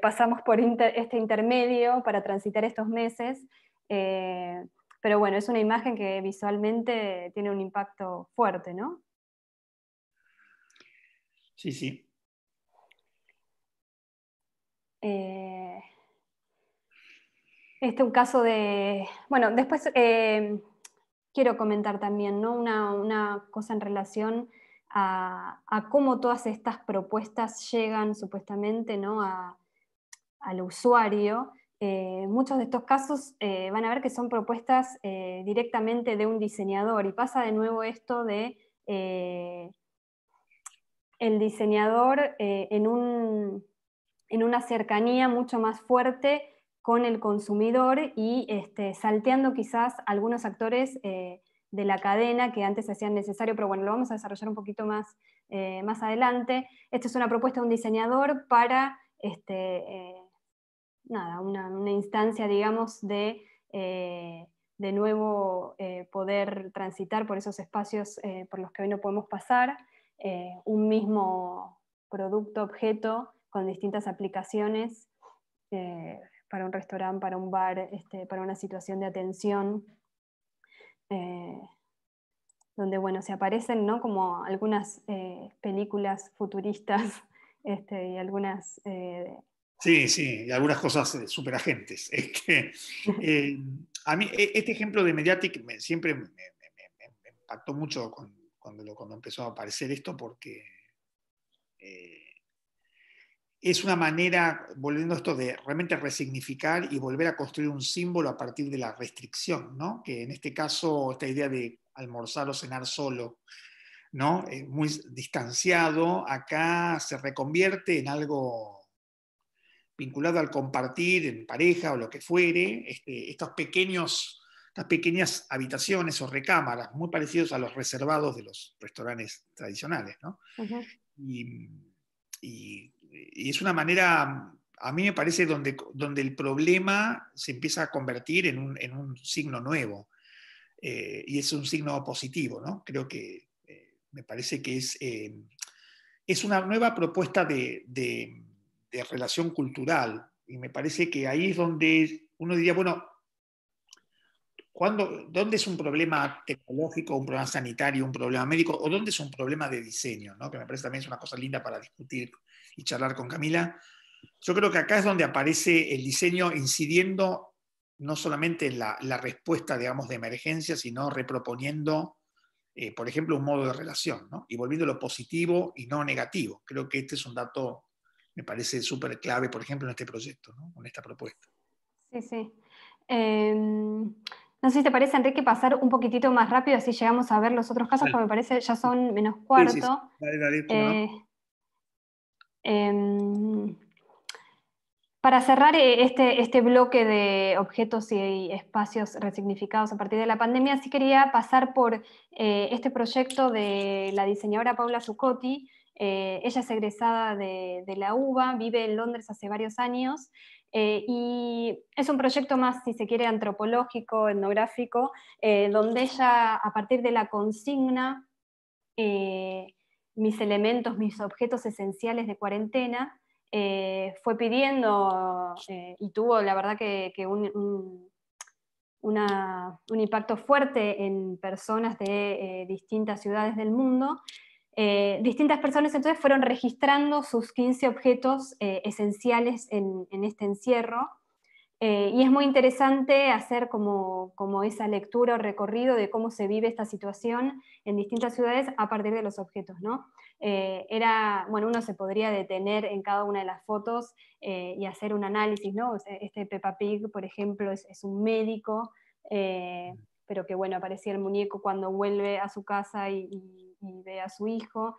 pasamos por este intermedio para transitar estos meses. Pero bueno, es una imagen que visualmente tiene un impacto fuerte, ¿no? Sí, sí. Eh, este es un caso de. Bueno, después eh, quiero comentar también una, cosa en relación a, cómo todas estas propuestas llegan supuestamente ¿no? al usuario. Eh, muchos de estos casos eh, van a ver que son propuestas eh, directamente de un diseñador y pasa de nuevo esto de el diseñador en, un, en, una cercanía mucho más fuerte con el consumidor y este, salteando quizás algunos actores de la cadena que antes hacían necesario, pero bueno, lo vamos a desarrollar un poquito más, más adelante. Esta es una propuesta de un diseñador para este, nada, una, instancia, digamos, de, eh, de nuevo eh, poder transitar por esos espacios eh, por los que hoy no podemos pasar, un mismo producto, objeto, con distintas aplicaciones para un restaurante, para un bar, este, para una situación de atención, donde bueno, se aparecen ¿no? como algunas películas futuristas este, y algunas Sí, sí, y algunas cosas eh, súper agentes. Este, eh, a mí, e, este ejemplo de Mediatic siempre me, impactó mucho cuando, empezó a aparecer esto, porque eh, es una manera, volviendo a esto, de realmente resignificar y volver a construir un símbolo a partir de la restricción, ¿no? Que en este caso, esta idea de almorzar o cenar solo, ¿no? muy distanciado, acá se reconvierte en algo vinculado al compartir en pareja o lo que fuere, este, estos pequeños, estas pequeñas habitaciones o recámaras, muy parecidos a los reservados de los restaurantes tradicionales. y, es una manera, a mí me parece, donde, donde el problema se empieza a convertir en un, signo nuevo. Eh, y es un signo positivo, ¿no? Creo que eh, me parece que es, eh, es una nueva propuesta de de relación cultural. Y me parece que ahí es donde uno diría, bueno, cuando ¿dónde es un problema tecnológico, un problema sanitario, un problema médico? ¿O dónde es un problema de diseño? ¿no? Que me parece también es una cosa linda para discutir y charlar con Camila. Yo creo que acá es donde aparece el diseño incidiendo no solamente en la, respuesta, digamos, de emergencia, sino reproponiendo eh, por ejemplo, un modo de relación, y volviendo lo positivo y no negativo. Creo que este es un dato me parece súper clave, por ejemplo, en este proyecto, ¿no? esta propuesta. Sí, sí. Em, no sé si te parece, Enrique, pasar un poquitito más rápido, así llegamos a ver los otros casos, porque me parece ya son menos cuarto. Sí, eh, em, para cerrar eh, este, este bloque de objetos y espacios resignificados a partir de la pandemia, sí quería pasar por eh, este proyecto de la diseñadora Paula Zucotti, eh, ella es egresada de, la UBA, vive en Londres hace varios años eh, y es un proyecto más, si se quiere, antropológico, etnográfico, eh, donde ella, a partir de la consigna, mis elementos, mis objetos esenciales de cuarentena, fue pidiendo y tuvo, la verdad, que, un, impacto fuerte en personas de distintas ciudades del mundo. Eh, distintas personas entonces fueron registrando sus 15 objetos eh, esenciales en, este encierro eh, y es muy interesante hacer como, como, esa lectura o recorrido de cómo se vive esta situación en distintas ciudades a partir de los objetos. ¿no? era, bueno, uno se podría detener en cada una de las fotos y hacer un análisis. ¿no? Este Peppa Pig, por ejemplo, es, un médico pero que bueno, aparecía el muñeco cuando vuelve a su casa y, ve a su hijo.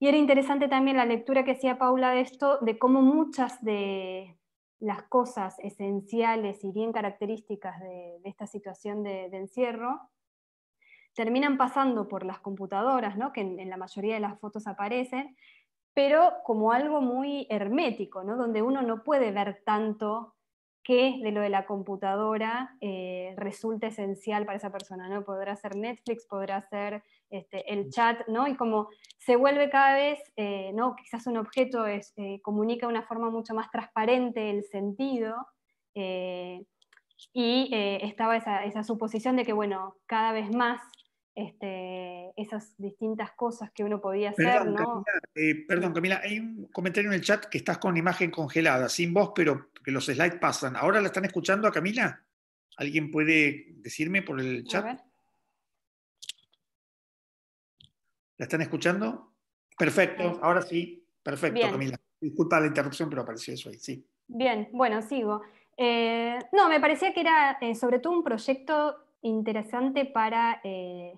Y era interesante también la lectura que hacía Paula de esto, de cómo muchas de las cosas esenciales y bien características de, esta situación de, encierro terminan pasando por las computadoras, ¿no? que en, en, la mayoría de las fotos aparecen, pero como algo muy hermético, ¿no? donde uno no puede ver tanto qué de lo de la computadora eh, resulta esencial para esa persona, ¿no? Podrá ser Netflix, podrá ser este, el chat, ¿no? Y como se vuelve cada vez, eh, ¿no? Quizás un objeto eh, comunica de una forma mucho más transparente el sentido, y estaba esa, suposición de que, bueno, cada vez más este, esas distintas cosas que uno podía hacer, perdón, Camila, perdón, Camila, hay un comentario en el chat que estás con imagen congelada, sin voz, pero que los slides pasan. ¿Ahora la están escuchando a Camila? ¿Alguien puede decirme por el chat? ¿La están escuchando? Perfecto, ahora sí. Perfecto, Camila. Disculpa la interrupción, pero apareció eso ahí, sí. Bien, bueno, sigo. Eh, no, me parecía que era eh, sobre todo un proyecto interesante para eh,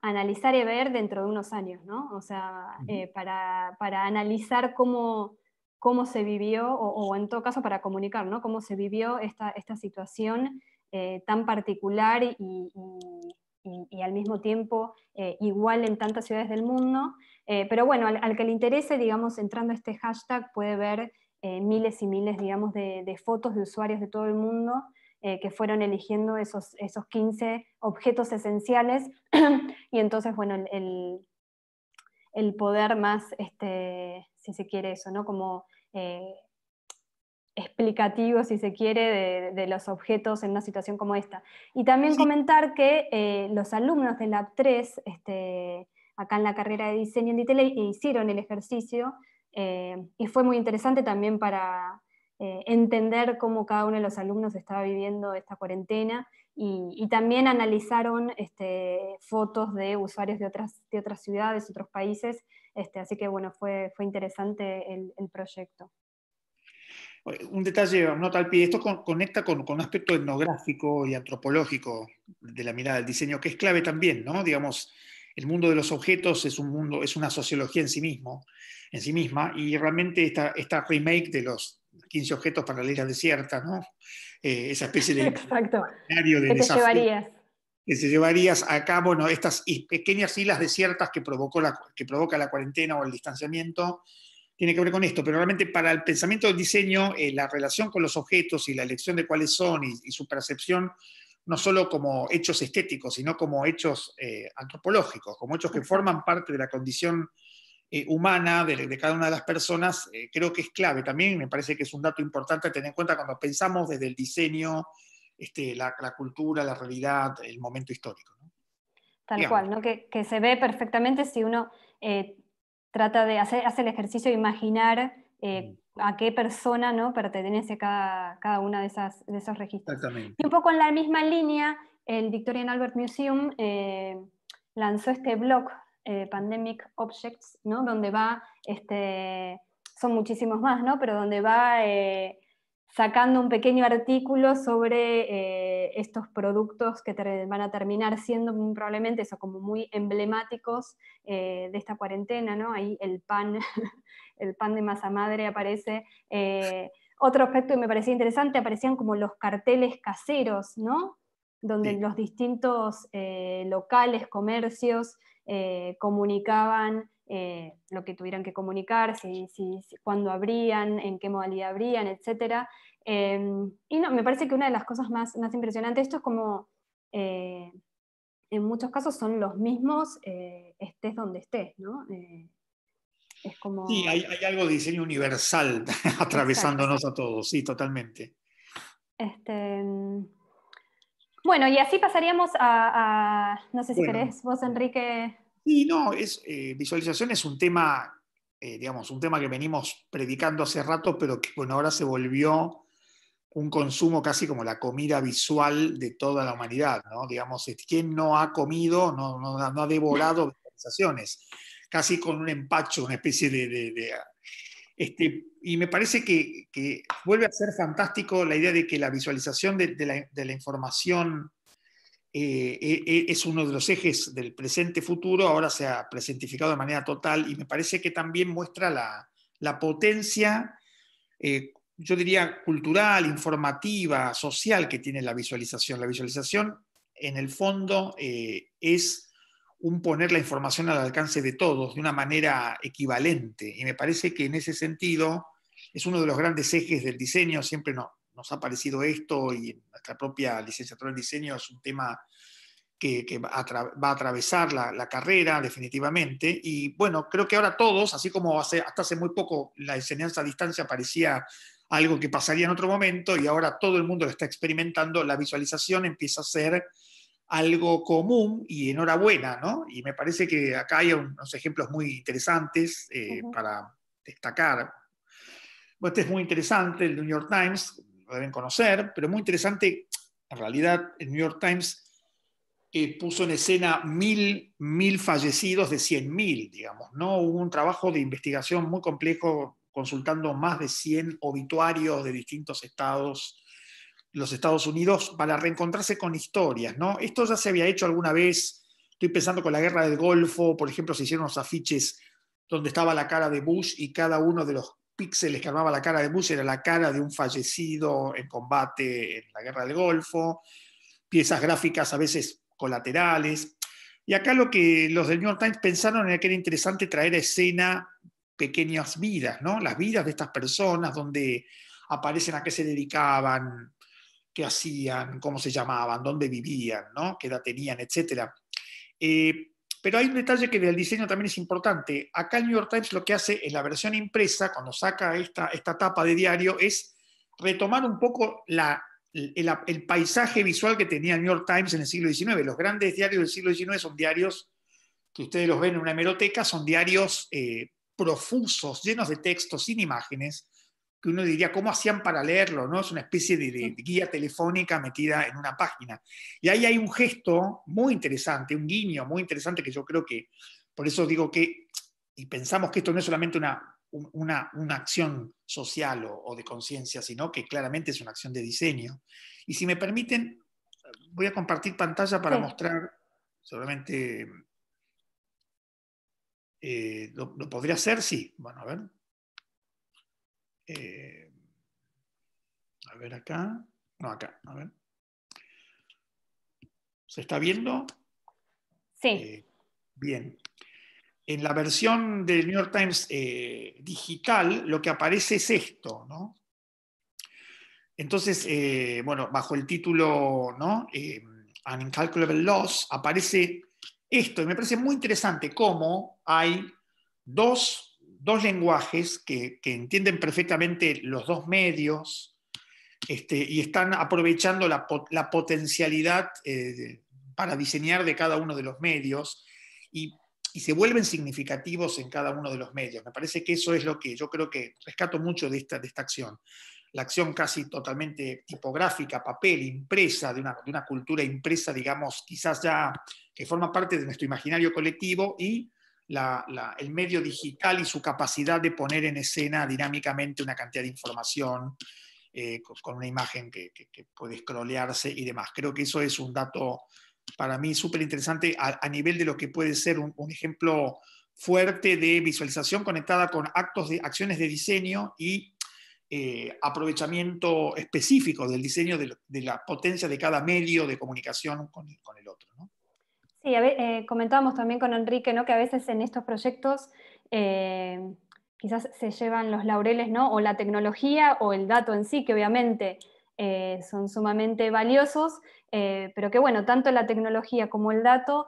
analizar y ver dentro de unos años, ¿no? O sea, para analizar cómo, cómo se vivió, o, en todo caso para comunicar, Cómo se vivió esta, esta situación eh, tan particular y, al mismo tiempo eh, igual en tantas ciudades del mundo. Eh, pero bueno, al, que le interese, digamos, entrando a este hashtag puede ver miles y miles, digamos, de, fotos de usuarios de todo el mundo que fueron eligiendo esos, esos 15 objetos esenciales. y entonces, bueno, el, el poder más... Este, si se quiere eso, ¿no? Como eh, explicativo, si se quiere, de, los objetos en una situación como esta. Y también comentar que eh, los alumnos del Lab 3, este, acá en la carrera de diseño en Ditele, hicieron el ejercicio eh, y fue muy interesante también para entender cómo cada uno de los alumnos estaba viviendo esta cuarentena y, y también analizaron este, fotos de usuarios de otras, de otras ciudades, otros países, este, así que bueno, fue, fue interesante el, proyecto. Un detalle, no tal pie, esto conecta con, con, un aspecto etnográfico y antropológico de la mirada del diseño, que es clave también, ¿no? Digamos, el mundo de los objetos es un mundo, es una sociología en sí mismo, en sí misma, y realmente esta, esta remake de los 15 objetos para la isla desierta, ¿no? Eh, esa especie de Exacto. de ¿Qué que se llevarías a cabo bueno, estas pequeñas islas desiertas que, provocó la, que provoca la cuarentena o el distanciamiento, tiene que ver con esto, pero realmente para el pensamiento del diseño, eh, la relación con los objetos y la elección de cuáles son y, su percepción, no solo como hechos estéticos, sino como hechos eh, antropológicos, como hechos que forman parte de la condición eh, humana de, cada una de las personas, creo que es clave. También me parece que es un dato importante tener en cuenta cuando pensamos desde el diseño este, la, cultura, la realidad, el momento histórico. Tal cual, Que, se ve perfectamente si uno eh, trata de hacer, hace el ejercicio de imaginar eh, mm. a qué persona ¿no? pertenece cada, cada una de, esas, de esos registros. Y un poco en la misma línea, el Victorian Albert Museum eh, lanzó este blog, Pandemic Objects, ¿no? donde va, este, son muchísimos más, pero donde va sacando un pequeño artículo sobre eh, estos productos que van a terminar siendo probablemente eso, como muy emblemáticos eh, de esta cuarentena, ¿no? Ahí el pan, el pan de masa madre aparece. Eh, otro aspecto que me parecía interesante, aparecían como los carteles caseros, ¿no? Donde los distintos locales, comercios, comunicaban eh, lo que tuvieran que comunicar, si, cuándo abrían, en qué modalidad abrían, etc. Em, y no, me parece que una de las cosas más, más impresionantes, esto es como, eh, en muchos casos son los mismos, eh, estés donde estés, ¿no? es Sí, hay, algo de diseño universal atravesándonos a todos, sí, totalmente. Este, mm, bueno, y así pasaríamos a, no sé si querés vos, Enrique, Sí, no, es, eh, visualización es un tema, eh, digamos, un tema que venimos predicando hace rato, pero que bueno, ahora se volvió un consumo casi como la comida visual de toda la humanidad, ¿no? Digamos, este, ¿quién no ha comido, no, no, ha devorado visualizaciones? Casi con un empacho, una especie de... este, y me parece que, vuelve a ser fantástico la idea de que la visualización de, la, la información eh, eh, eh, es uno de los ejes del presente-futuro, ahora se ha presentificado de manera total y me parece que también muestra la, potencia, yo diría, cultural, informativa, social que tiene la visualización. La visualización, en el fondo, es un poner la información al alcance de todos de una manera equivalente. Y me parece que en ese sentido es uno de los grandes ejes del diseño, siempre no, nos ha parecido esto y nuestra propia licenciatura en diseño es un tema que, va, a atravesar la, carrera definitivamente. Y bueno, creo que ahora todos, así como hace, hasta hace muy poco la enseñanza a distancia parecía algo que pasaría en otro momento y ahora todo el mundo lo está experimentando, la visualización empieza a ser algo común y enhorabuena, ¿no? Y me parece que acá hay unos ejemplos muy interesantes eh, para destacar. este es muy interesante, el New York Times deben conocer, pero muy interesante, en realidad el New York Times eh, puso en escena mil, mil fallecidos de 100.000, digamos, ¿no? Hubo un trabajo de investigación muy complejo consultando más de 100 obituarios de distintos estados, los Estados Unidos, para reencontrarse con historias, ¿no? Esto ya se había hecho alguna vez, estoy pensando con la guerra del Golfo, por ejemplo, se hicieron los afiches donde estaba la cara de Bush y cada uno de los píxeles que armaba la cara de Bush era la cara de un fallecido en combate en la guerra del Golfo, piezas gráficas a veces colaterales. Y acá lo que los del New York Times pensaron era que era interesante traer a escena pequeñas vidas, ¿no? Las vidas de estas personas, donde aparecen a qué se dedicaban, qué hacían, cómo se llamaban, dónde vivían, qué edad tenían, etc. Pero hay un detalle que del diseño también es importante. Acá el New York Times lo que hace en la versión impresa, cuando saca esta, esta tapa de diario, es retomar un poco la, el, paisaje visual que tenía el New York Times en el siglo XIX. Los grandes diarios del siglo XIX son diarios que ustedes los ven en una hemeroteca, son diarios eh, profusos, llenos de textos, sin imágenes, que uno diría, ¿cómo hacían para leerlo? ¿no? Es una especie de, guía telefónica metida en una página. Y ahí hay un gesto muy interesante, un guiño muy interesante que yo creo que, por eso digo que, y pensamos que esto no es solamente una, una, acción social o, de conciencia, sino que claramente es una acción de diseño. Y si me permiten, voy a compartir pantalla para mostrar, solamente eh, ¿Lo podría hacer? Sí. Bueno, a ver. Eh, a ver acá. No, acá. A ver. ¿Se está viendo? Sí. Eh, bien. En la versión del New York Times eh, digital, lo que aparece es esto, ¿no? Entonces, bueno, bajo el título, ¿no? An Incalculable Loss, aparece esto, y me parece muy interesante cómo hay dos dos lenguajes que, entienden perfectamente los dos medios este, y están aprovechando la, potencialidad eh, para diseñar de cada uno de los medios y, se vuelven significativos en cada uno de los medios. Me parece que eso es lo que yo creo que rescato mucho de esta, de esta acción. La acción casi totalmente tipográfica, papel, impresa, de una, de una cultura impresa, digamos, quizás ya que forma parte de nuestro imaginario colectivo y el medio digital y su capacidad de poner en escena dinámicamente una cantidad de información eh, con una imagen que, puede scrollearse y demás. Creo que eso es un dato para mí súper interesante a, nivel de lo que puede ser un, ejemplo fuerte de visualización conectada con actos de acciones de diseño y eh, aprovechamiento específico del diseño de, la potencia de cada medio de comunicación con, con, Sí, eh, comentábamos también con Enrique, Que a veces en estos proyectos eh, quizás se llevan los laureles, ¿no? O la tecnología o el dato en sí, que obviamente eh, son sumamente valiosos, pero que bueno, tanto la tecnología como el dato,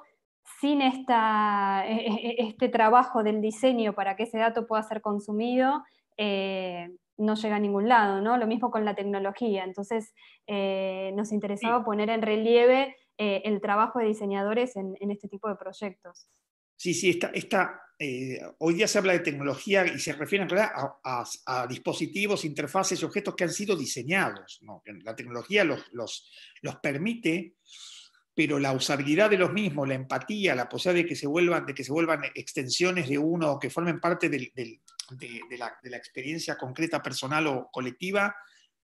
sin e, e, e, este trabajo del diseño para que ese dato pueda ser consumido, no llega a ningún lado, ¿no? Lo mismo con la tecnología. Entonces, nos interesaba poner en relieve eh, el trabajo de diseñadores en, este tipo de proyectos. Sí, sí, esta, esta eh, hoy día se habla de tecnología y se refiere en a, dispositivos, interfaces y objetos que han sido diseñados. La tecnología los, permite pero la usabilidad de los mismos, la empatía, la posibilidad de que se vuelvan, de que se vuelvan extensiones de uno, que formen parte de, la, experiencia concreta, personal o colectiva,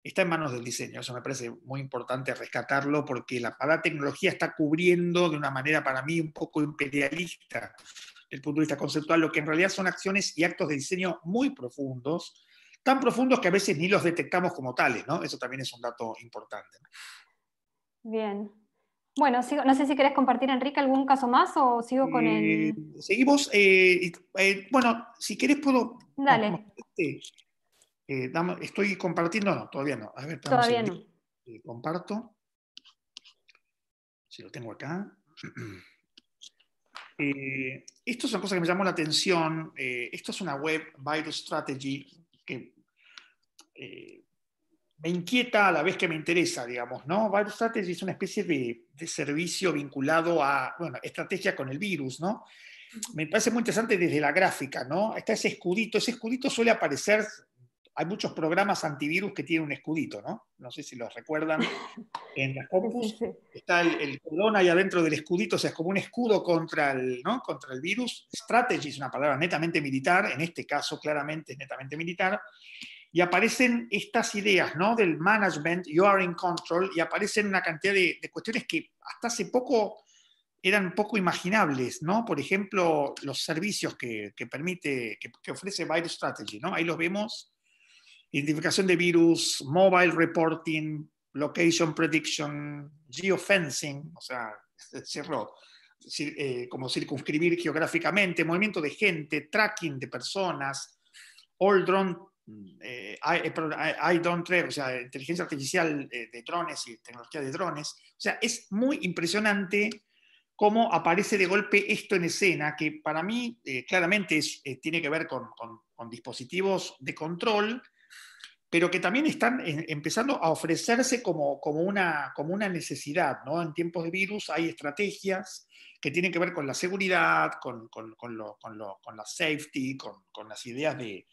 está en manos del diseño. Eso me parece muy importante rescatarlo porque la, tecnología está cubriendo de una manera para mí un poco imperialista desde el punto de vista conceptual, lo que en realidad son acciones y actos de diseño muy profundos, tan profundos que a veces ni los detectamos como tales, ¿no? Eso también es un dato importante. Bien. Bueno, sigo, no sé si querés compartir, Enrique, algún caso más o sigo con el... Eh, seguimos. Eh, eh, bueno, si querés puedo... Dale. Eh, ¿Estoy compartiendo? No, todavía no. A ver, todavía no. Eh, comparto. Si lo tengo acá. Eh, esto es una cosa que me llamó la atención. esto es una web, Virus Strategy, que me inquieta a la vez que me interesa, digamos, ¿no? Virus Strategy es una especie de, servicio vinculado a, bueno, estrategia con el virus, ¿no? me parece muy interesante desde la gráfica, ¿no? Está ese escudito, ese escudito suele aparecer hay muchos programas antivirus que tienen un escudito, ¿no? No sé si los recuerdan. En las está el, cordón ahí adentro del escudito, o sea, es como un escudo contra el, ¿no? contra el virus. Strategy es una palabra netamente militar, en este caso claramente es netamente militar. Y aparecen estas ideas, ¿no? Del management, you are in control, y aparecen una cantidad de, cuestiones que hasta hace poco eran poco imaginables, ¿no? Por ejemplo, los servicios que, permite, que, ofrece Virus Strategy, ¿no? Ahí los vemos identificación de virus, mobile reporting, location prediction, geofencing, o sea, cerró, eh, como circunscribir geográficamente, movimiento de gente, tracking de personas, all drone, mm, eh, eh, I, don't o sea, inteligencia artificial de, drones y tecnología de drones. O sea, es muy impresionante cómo aparece de golpe esto en escena, que para mí claramente tiene que ver con, con, dispositivos de control pero que también están empezando a ofrecerse como, como, una, como una necesidad. ¿no? En tiempos de virus hay estrategias que tienen que ver con la seguridad, con, con, con, con la safety, con, las ideas de,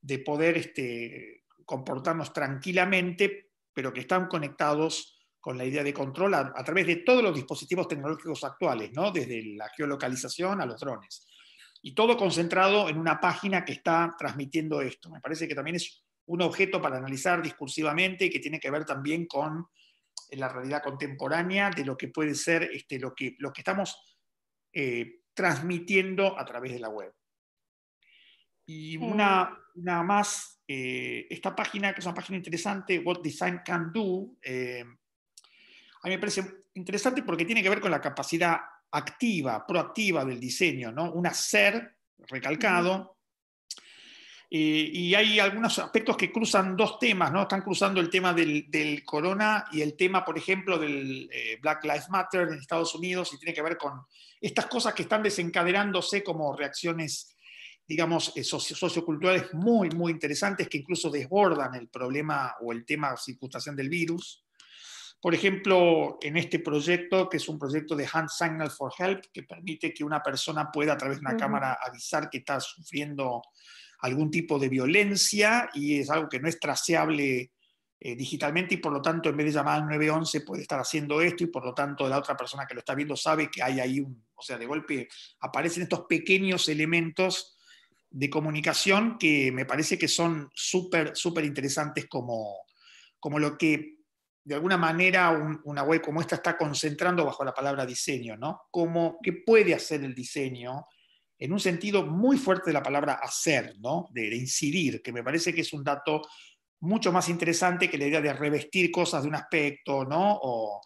de poder este, comportarnos tranquilamente, pero que están conectados con la idea de control a, a, través de todos los dispositivos tecnológicos actuales, ¿no? desde la geolocalización a los drones. Y todo concentrado en una página que está transmitiendo esto. Me parece que también es un objeto para analizar discursivamente que tiene que ver también con eh, la realidad contemporánea, de lo que puede ser este, lo, que, que estamos eh, transmitiendo a través de la web. Y una, una más, eh, esta página, que es una página interesante, What Design Can Do, a mí me parece interesante porque tiene que ver con la capacidad activa, proactiva del diseño, ¿no? Un hacer, recalcado, eh, y hay algunos aspectos que cruzan dos temas, ¿no? Están cruzando el tema del, corona y el tema, por ejemplo, del eh, Black Lives Matter en Estados Unidos y tiene que ver con estas cosas que están desencadenándose como reacciones, digamos, eh, socioculturales muy, muy interesantes que incluso desbordan el problema o el tema de circunstancia del virus. Por ejemplo, en este proyecto, que es un proyecto de Hand Signal for Help, que permite que una persona pueda a través de una cámara avisar que está sufriendo algún tipo de violencia y es algo que no es traceable eh, digitalmente y por lo tanto en vez de llamar al 911 puede estar haciendo esto y por lo tanto la otra persona que lo está viendo sabe que hay ahí un, o sea, de golpe aparecen estos pequeños elementos de comunicación que me parece que son súper, súper interesantes como, como lo que de alguna manera una web como esta está concentrando bajo la palabra diseño, ¿no? Como, ¿Qué puede hacer el diseño? en un sentido muy fuerte de la palabra hacer, ¿no? de, incidir, que me parece que es un dato mucho más interesante que la idea de revestir cosas de un aspecto, ¿no? O,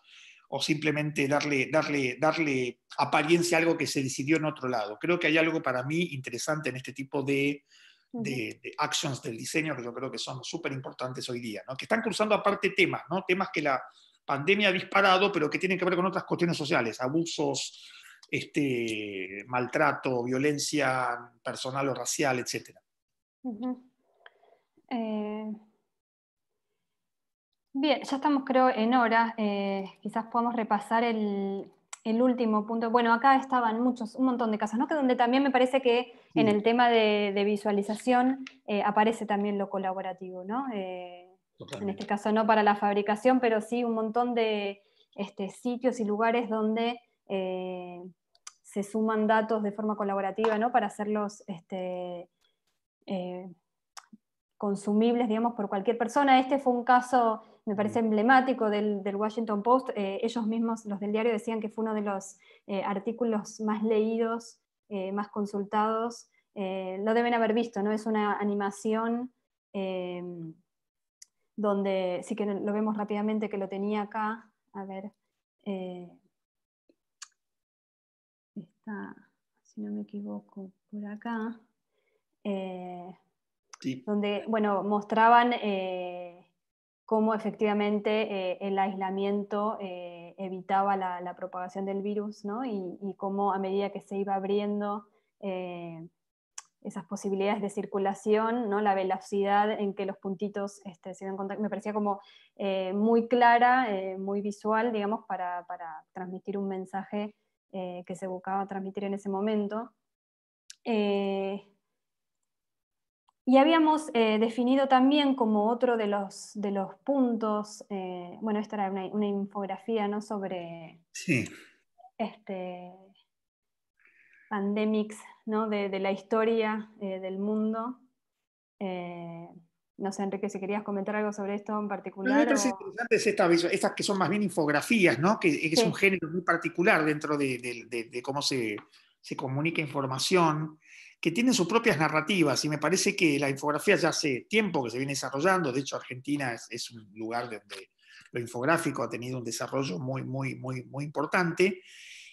o, simplemente darle, darle, darle apariencia a algo que se decidió en otro lado. Creo que hay algo para mí interesante en este tipo de, de, actions del diseño que yo creo que son súper importantes hoy día, ¿no? Que están cruzando aparte temas, ¿no? Temas que la pandemia ha disparado, pero que tienen que ver con otras cuestiones sociales, abusos, este, maltrato, violencia personal o racial, etc. Eh, bien, ya estamos creo en hora eh, quizás podamos repasar el, último punto. Bueno, acá estaban muchos, un montón de casos, ¿no? Que donde también me parece que en el tema de, visualización eh, aparece también lo colaborativo, ¿no? en este caso no para la fabricación, pero sí un montón de este, sitios y lugares donde eh, se suman datos de forma colaborativa ¿no? para hacerlos este, eh, consumibles, digamos, por cualquier persona. Este fue un caso, me parece emblemático, del, Washington Post. Eh, ellos mismos, los del diario, decían que fue uno de los artículos más leídos, más consultados. lo deben haber visto, ¿no? Es una animación donde, sí que lo vemos rápidamente, que lo tenía acá, a ver, si no me equivoco, por acá, eh, donde, mostraban eh, cómo efectivamente eh, el aislamiento evitaba la, propagación del virus, Y, cómo a medida que se iba abriendo esas posibilidades de circulación, la velocidad en que los puntitos este, se iban contacto, me parecía como muy clara, muy visual, digamos, para transmitir un mensaje eh, que se buscaba transmitir en ese momento. Eh, y habíamos eh, definido también como otro de los, de los puntos, bueno, esta era una, infografía sobre este, pandemics ¿no? de, de la historia del mundo. No sé, Enrique, si querías comentar algo sobre esto en particular. estas que son más bien infografías, ¿no? que, es un género muy particular dentro de, cómo se, se, comunica información, que tienen sus propias narrativas. Y me parece que la infografía ya hace tiempo que se viene desarrollando. De hecho, Argentina es, es un lugar donde lo infográfico ha tenido un desarrollo muy, muy, muy, muy importante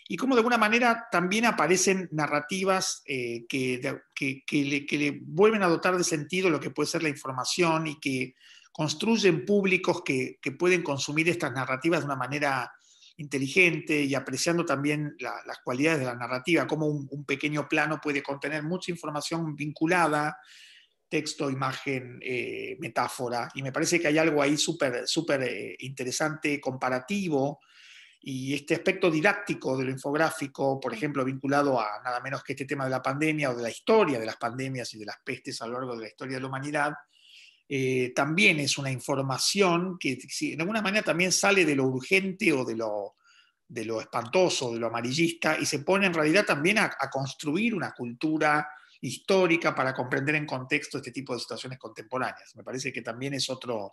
y cómo de alguna manera también aparecen narrativas eh, que, le, vuelven a dotar de sentido lo que puede ser la información y que construyen públicos que, pueden consumir estas narrativas de una manera inteligente y apreciando también las cualidades de la narrativa, Como un, pequeño plano puede contener mucha información vinculada, texto, imagen, eh, metáfora, y me parece que hay algo ahí súper eh, interesante, comparativo, y este aspecto didáctico del infográfico, por ejemplo, vinculado a nada menos que este tema de la pandemia o de la historia de las pandemias y de las pestes a lo largo de la historia de la humanidad, eh, también es una información que en alguna manera también sale de lo urgente o de lo, de lo espantoso, de lo amarillista, y se pone en realidad también a construir una cultura histórica para comprender en contexto este tipo de situaciones contemporáneas. Me parece que también es otro,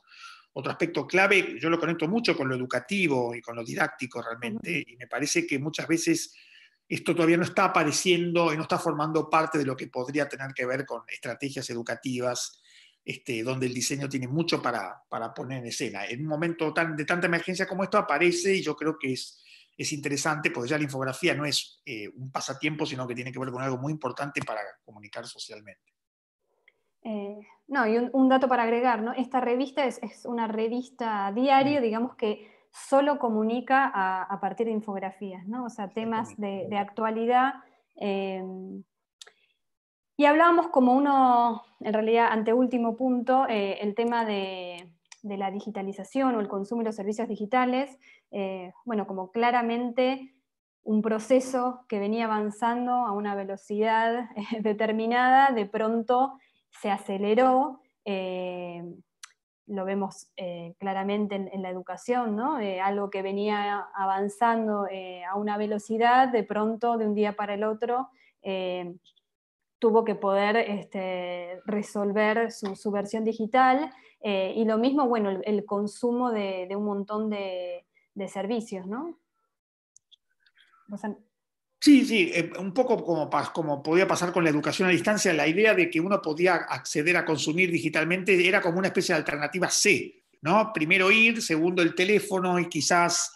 otro aspecto clave, yo lo conecto mucho con lo educativo y con lo didáctico realmente, y me parece que muchas veces esto todavía no está apareciendo y no está formando parte de lo que podría tener que ver con estrategias educativas, este, donde el diseño tiene mucho para, poner en escena. En un momento de tanta emergencia como esto aparece y yo creo que es, interesante, porque ya la infografía no es eh, un pasatiempo, sino que tiene que ver con algo muy importante para comunicar socialmente. Eh, no, y un, dato para agregar, Esta revista es, una revista diario, mm. digamos que solo comunica a, partir de infografías, ¿no? O sea, temas de, actualidad. Em, y hablábamos como uno, en realidad, ante último punto, eh, el tema de, de, la digitalización o el consumo de los servicios digitales, eh, bueno, como claramente un proceso que venía avanzando a una velocidad determinada, de pronto se aceleró. Eh, lo vemos eh, claramente en, la educación, ¿no? Eh, algo que venía avanzando a una velocidad, de pronto, de un día para el otro, tuvo que poder este, resolver su, versión digital. y lo mismo, bueno, el, consumo de, un montón de, de servicios, ¿no? Sí, sí, eh, un poco como, como podía pasar con la educación a distancia, la idea de que uno podía acceder a consumir digitalmente era como una especie de alternativa C, ¿no? Primero ir, segundo el teléfono y quizás,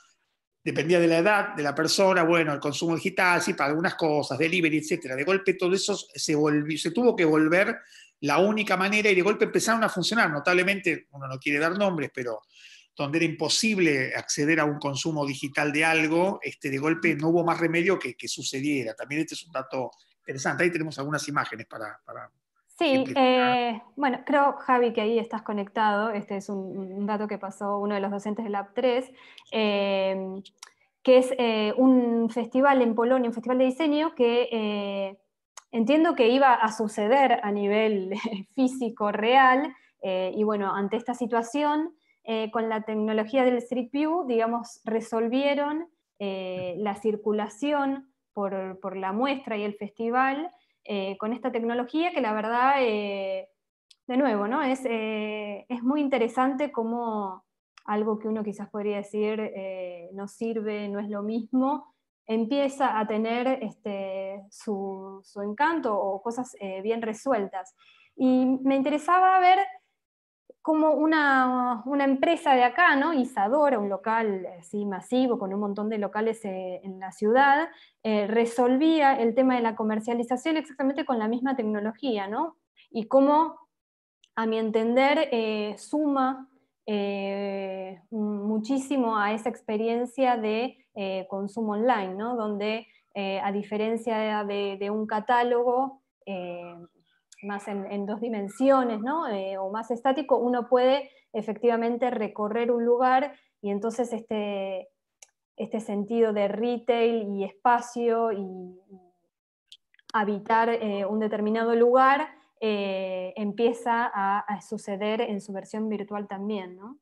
dependía de la edad de la persona, bueno, el consumo digital, sí, para algunas cosas, delivery, etcétera. De golpe todo eso se, volvió, se tuvo que volver la única manera y de golpe empezaron a funcionar, notablemente, uno no quiere dar nombres, pero donde era imposible acceder a un consumo digital de algo, este, de golpe no hubo más remedio que, que sucediera. También este es un dato interesante. Ahí tenemos algunas imágenes para... sí, eh, bueno, creo, Javi, que ahí estás conectado. Este es un, dato que pasó uno de los docentes del Lab 3. Eh, que es eh, un festival en Polonia, un festival de diseño que entiendo que iba a suceder a nivel físico real, y bueno, ante esta situación eh, con la tecnología del Street View, digamos, resolvieron eh, la circulación por, la muestra y el festival eh, con esta tecnología que la verdad, de nuevo, ¿no? es, es muy interesante como algo que uno quizás podría decir no sirve, no es lo mismo, empieza a tener este, su, su, encanto o cosas bien resueltas. Y me interesaba ver como una, empresa de acá, ¿no? Isadora, un local así eh, masivo con un montón de locales eh, en la ciudad, eh, resolvía el tema de la comercialización exactamente con la misma tecnología, ¿no? Y cómo, a mi entender, suma muchísimo a esa experiencia de consumo online, Donde, a diferencia de, de un catálogo, más en, dos dimensiones, ¿no? Eh, o más estático, uno puede efectivamente recorrer un lugar y entonces este, este sentido de retail y espacio y, habitar eh, un determinado lugar eh, empieza a, suceder en su versión virtual también, ¿no?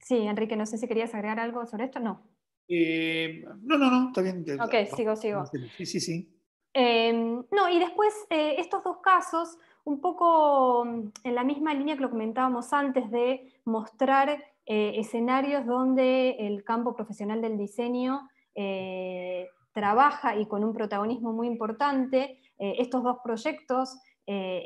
Sí, Enrique, no sé si querías agregar algo sobre esto, ¿no? no, no, no, está bien. Ok, sigo, sigo. Sí, sí, sí. Em, no, y después eh, estos dos casos, un poco mm, en la misma línea que lo comentábamos antes de mostrar eh, escenarios donde el campo profesional del diseño eh, trabaja y con un protagonismo muy importante, estos dos proyectos eh,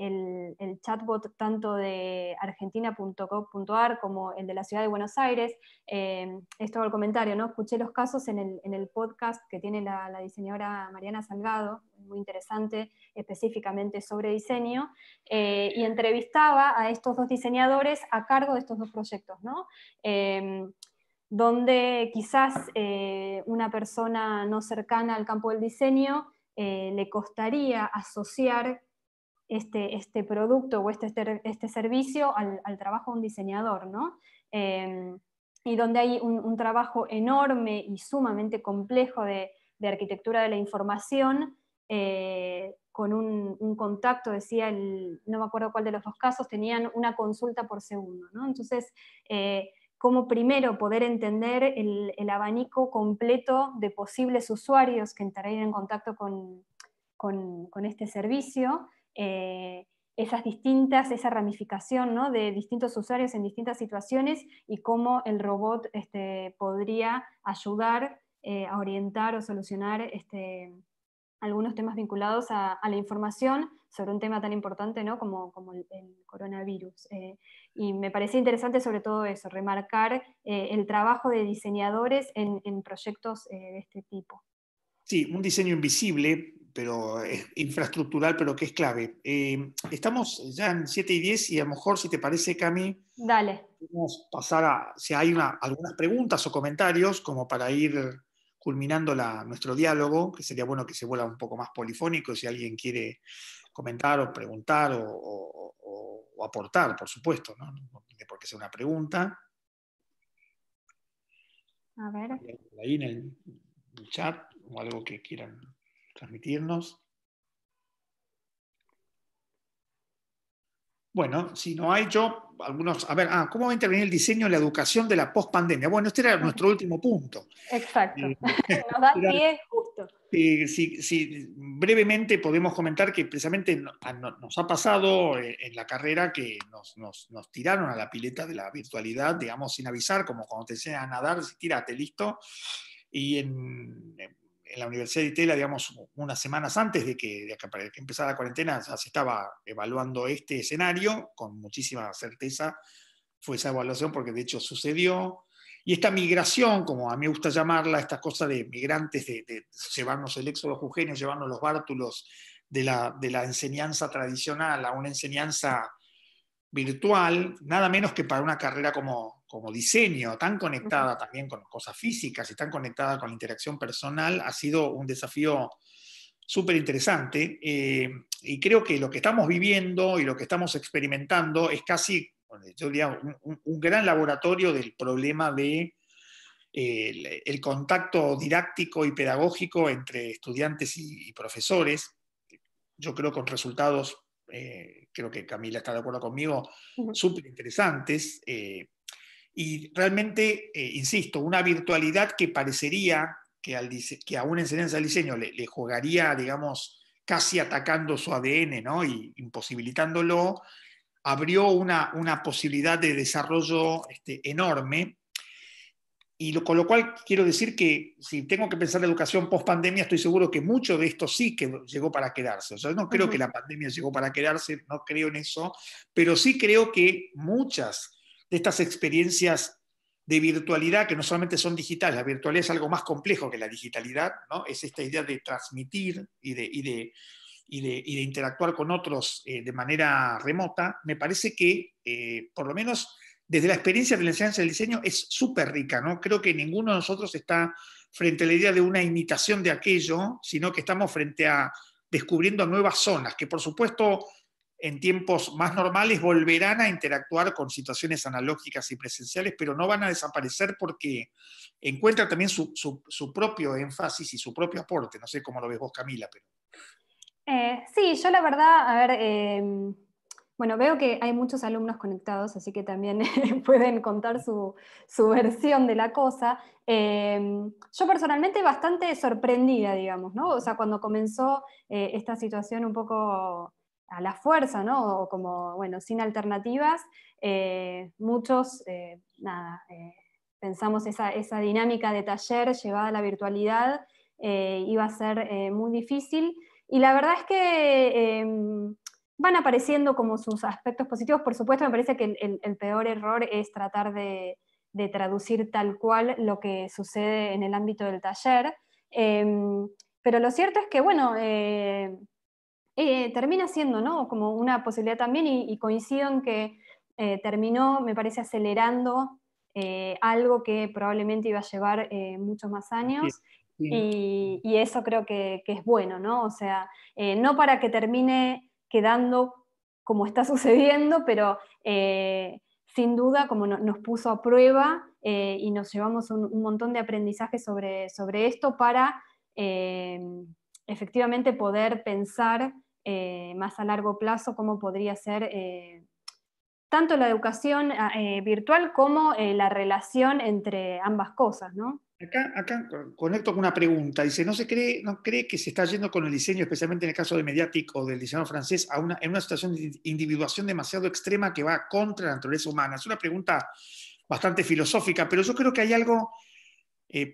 el, chatbot tanto de argentina.gov.ar como el de la ciudad de Buenos Aires. Eh, esto el comentario, ¿no? Escuché los casos en el, podcast que tiene la, diseñadora Mariana Salgado, muy interesante, específicamente sobre diseño, eh, y entrevistaba a estos dos diseñadores a cargo de estos dos proyectos, ¿no? Eh, donde quizás una persona no cercana al campo del diseño le costaría asociar este, este, producto o este, este, este servicio al, trabajo de un diseñador, ¿no? Em, y donde hay un, trabajo enorme y sumamente complejo de, arquitectura de la información, eh, con un, contacto, decía, no me acuerdo cuál de los dos casos, tenían una consulta por segundo. ¿no? Entonces, eh, cómo primero poder entender el, abanico completo de posibles usuarios que entrarían en contacto con, con este servicio, eh, esas distintas, esa ramificación ¿no? de distintos usuarios en distintas situaciones y cómo el robot este, podría ayudar eh, a orientar o solucionar este, algunos temas vinculados a, la información sobre un tema tan importante ¿no? como, el, coronavirus. Eh. y me parecía interesante sobre todo eso, remarcar el trabajo de diseñadores en, proyectos de este tipo. Sí, un diseño invisible pero es eh, infraestructural, pero que es clave. Eh, estamos ya en 7 y 10 y a lo mejor, si te parece, Cami, podemos pasar a, si hay algunas preguntas o comentarios, como para ir culminando nuestro diálogo, que sería bueno que se vuelva un poco más polifónico, si alguien quiere comentar o preguntar o, aportar, por supuesto, ¿no? no tiene por qué ser una pregunta. A ver. Ahí en el chat o algo que quieran transmitirnos. Bueno, si no hay yo, algunos, a ver, ah, ¿cómo va a intervenir el diseño en la educación de la post-pandemia? Bueno, este era nuestro último punto. Exacto. Eh, da justo. si, brevemente podemos comentar que precisamente ah, nos ha pasado eh, en la carrera que nos, tiraron a la pileta de la virtualidad, digamos, sin avisar, como cuando te enseñan a nadar, si tírate, listo. Y en en la Universidad de Itela, digamos, unas semanas antes de que, empezara la cuarentena, ya se estaba evaluando este escenario con muchísima certeza. Fue esa evaluación porque de hecho sucedió. Y esta migración, como a mí me gusta llamarla, esta cosa de migrantes, de, llevarnos el éxodo jujeño, llevarnos los bártulos de la, de la enseñanza tradicional a una enseñanza virtual, nada menos que para una carrera como, como diseño, tan conectada también con cosas físicas y tan conectada con la interacción personal, ha sido un desafío súper interesante. Eh, y creo que lo que estamos viviendo y lo que estamos experimentando es casi, yo diría, un, gran laboratorio del problema de el, contacto didáctico y pedagógico entre estudiantes y, profesores. Yo creo con resultados, eh, creo que Camila está de acuerdo conmigo, súper interesantes eh, y realmente, eh, insisto, una virtualidad que parecería que, al, que a una enseñanza del diseño le, jugaría, digamos, casi atacando su ADN ¿no? y imposibilitándolo, abrió una, una posibilidad de desarrollo este, enorme. Y con lo cual quiero decir que si tengo que pensar la educación post pandemia, estoy seguro que mucho de esto sí que llegó para quedarse. O sea, no creo que la pandemia llegó para quedarse, no creo en eso, pero sí creo que muchas de estas experiencias de virtualidad que no solamente son digitales, la virtualidad es algo más complejo que la digitalidad, ¿no? es esta idea de transmitir y de, y de, interactuar con otros eh, de manera remota, me parece que, eh, por lo menos desde la experiencia de la enseñanza del diseño, es súper rica. ¿no? Creo que ninguno de nosotros está frente a la idea de una imitación de aquello, sino que estamos frente a descubriendo nuevas zonas, que por supuesto en tiempos más normales volverán a interactuar con situaciones analógicas y presenciales, pero no van a desaparecer porque encuentra también su, propio énfasis y su propio aporte. No sé cómo lo ves vos, Camila, pero... Eh, sí, yo la verdad, a ver, em, bueno, veo que hay muchos alumnos conectados, así que también pueden contar su, versión de la cosa. Em, yo personalmente bastante sorprendida, digamos, ¿no? O sea, cuando comenzó eh, esta situación un poco a la fuerza, ¿no? O como, bueno, sin alternativas, eh, muchos, eh, nada, eh, pensamos esa, esa, dinámica de taller llevada a la virtualidad iba a ser muy difícil. Y la verdad es que em, van apareciendo como sus aspectos positivos. Por supuesto, me parece que el, peor error es tratar de, traducir tal cual lo que sucede en el ámbito del taller. Em, pero lo cierto es que, bueno, eh, termina siendo como una posibilidad también y, coincido en que eh, terminó, me parece, acelerando eh, algo que probablemente iba a llevar muchos más años. Y, eso creo que, es bueno, ¿no? O sea, no para que termine quedando como está sucediendo, pero sin duda como nos puso a prueba y nos llevamos un, montón de aprendizaje sobre, sobre esto para efectivamente poder pensar eh, más a largo plazo, cómo podría ser eh, tanto la educación ah, eh, virtual como la relación entre ambas cosas, ¿no? Acá, conecto con una pregunta. Dice, ¿no se cree, no cree que se está yendo con el diseño, especialmente en el caso de mediático o del diseño francés, a una, en una situación de individuación demasiado extrema que va contra la naturaleza humana? Es una pregunta bastante filosófica, pero yo creo que hay algo,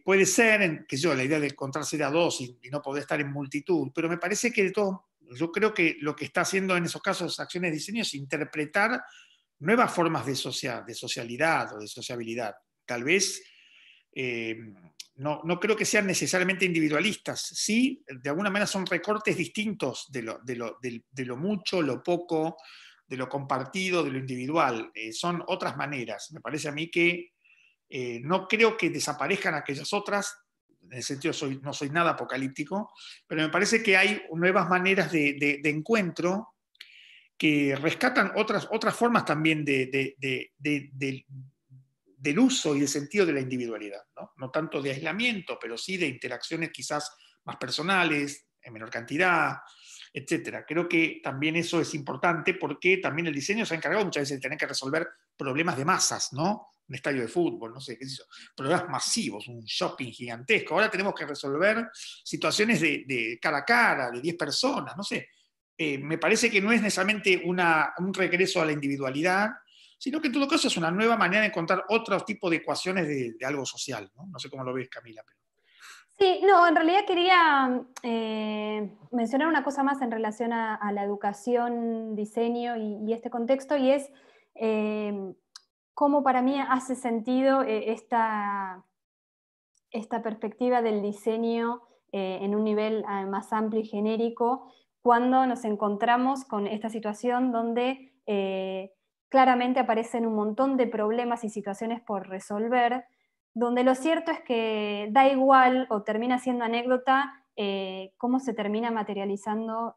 puede ser, que yo, la idea de encontrarse de a dos y, no poder estar en multitud, pero me parece que de todo yo creo que lo que está haciendo en esos casos acciones de diseño es interpretar nuevas formas de, social, de socialidad o de sociabilidad. Tal vez eh, no, creo que sean necesariamente individualistas, sí, de alguna manera son recortes distintos de lo, mucho, lo poco, de lo compartido, de lo individual. Eh, son otras maneras. Me parece a mí que eh, no creo que desaparezcan aquellas otras, en el sentido no soy nada apocalíptico, pero me parece que hay nuevas maneras de, encuentro que rescatan otras, otras formas también del uso y del sentido de la individualidad, ¿no? tanto de aislamiento, pero sí de interacciones quizás más personales, en menor cantidad, etc. Creo que también eso es importante porque también el diseño se ha encargado muchas veces de tener que resolver problemas de masas, ¿no? un estadio de fútbol, no sé, qué es eso? Problemas masivos, un shopping gigantesco. Ahora tenemos que resolver situaciones de, cara a cara, de 10 personas, no sé. Eh, me parece que no es necesariamente un regreso a la individualidad, sino que en todo caso es una nueva manera de encontrar otro tipo de ecuaciones de, algo social. ¿no? sé cómo lo ves, Camila. Pero... Sí, no, en realidad quería eh, mencionar una cosa más en relación a, la educación, diseño y, este contexto, y es... Eh, cómo para mí hace sentido eh, esta, esta, perspectiva del diseño eh, en un nivel ah, más amplio y genérico cuando nos encontramos con esta situación donde eh, claramente aparecen un montón de problemas y situaciones por resolver, donde lo cierto es que da igual o termina siendo anécdota cómo se termina materializando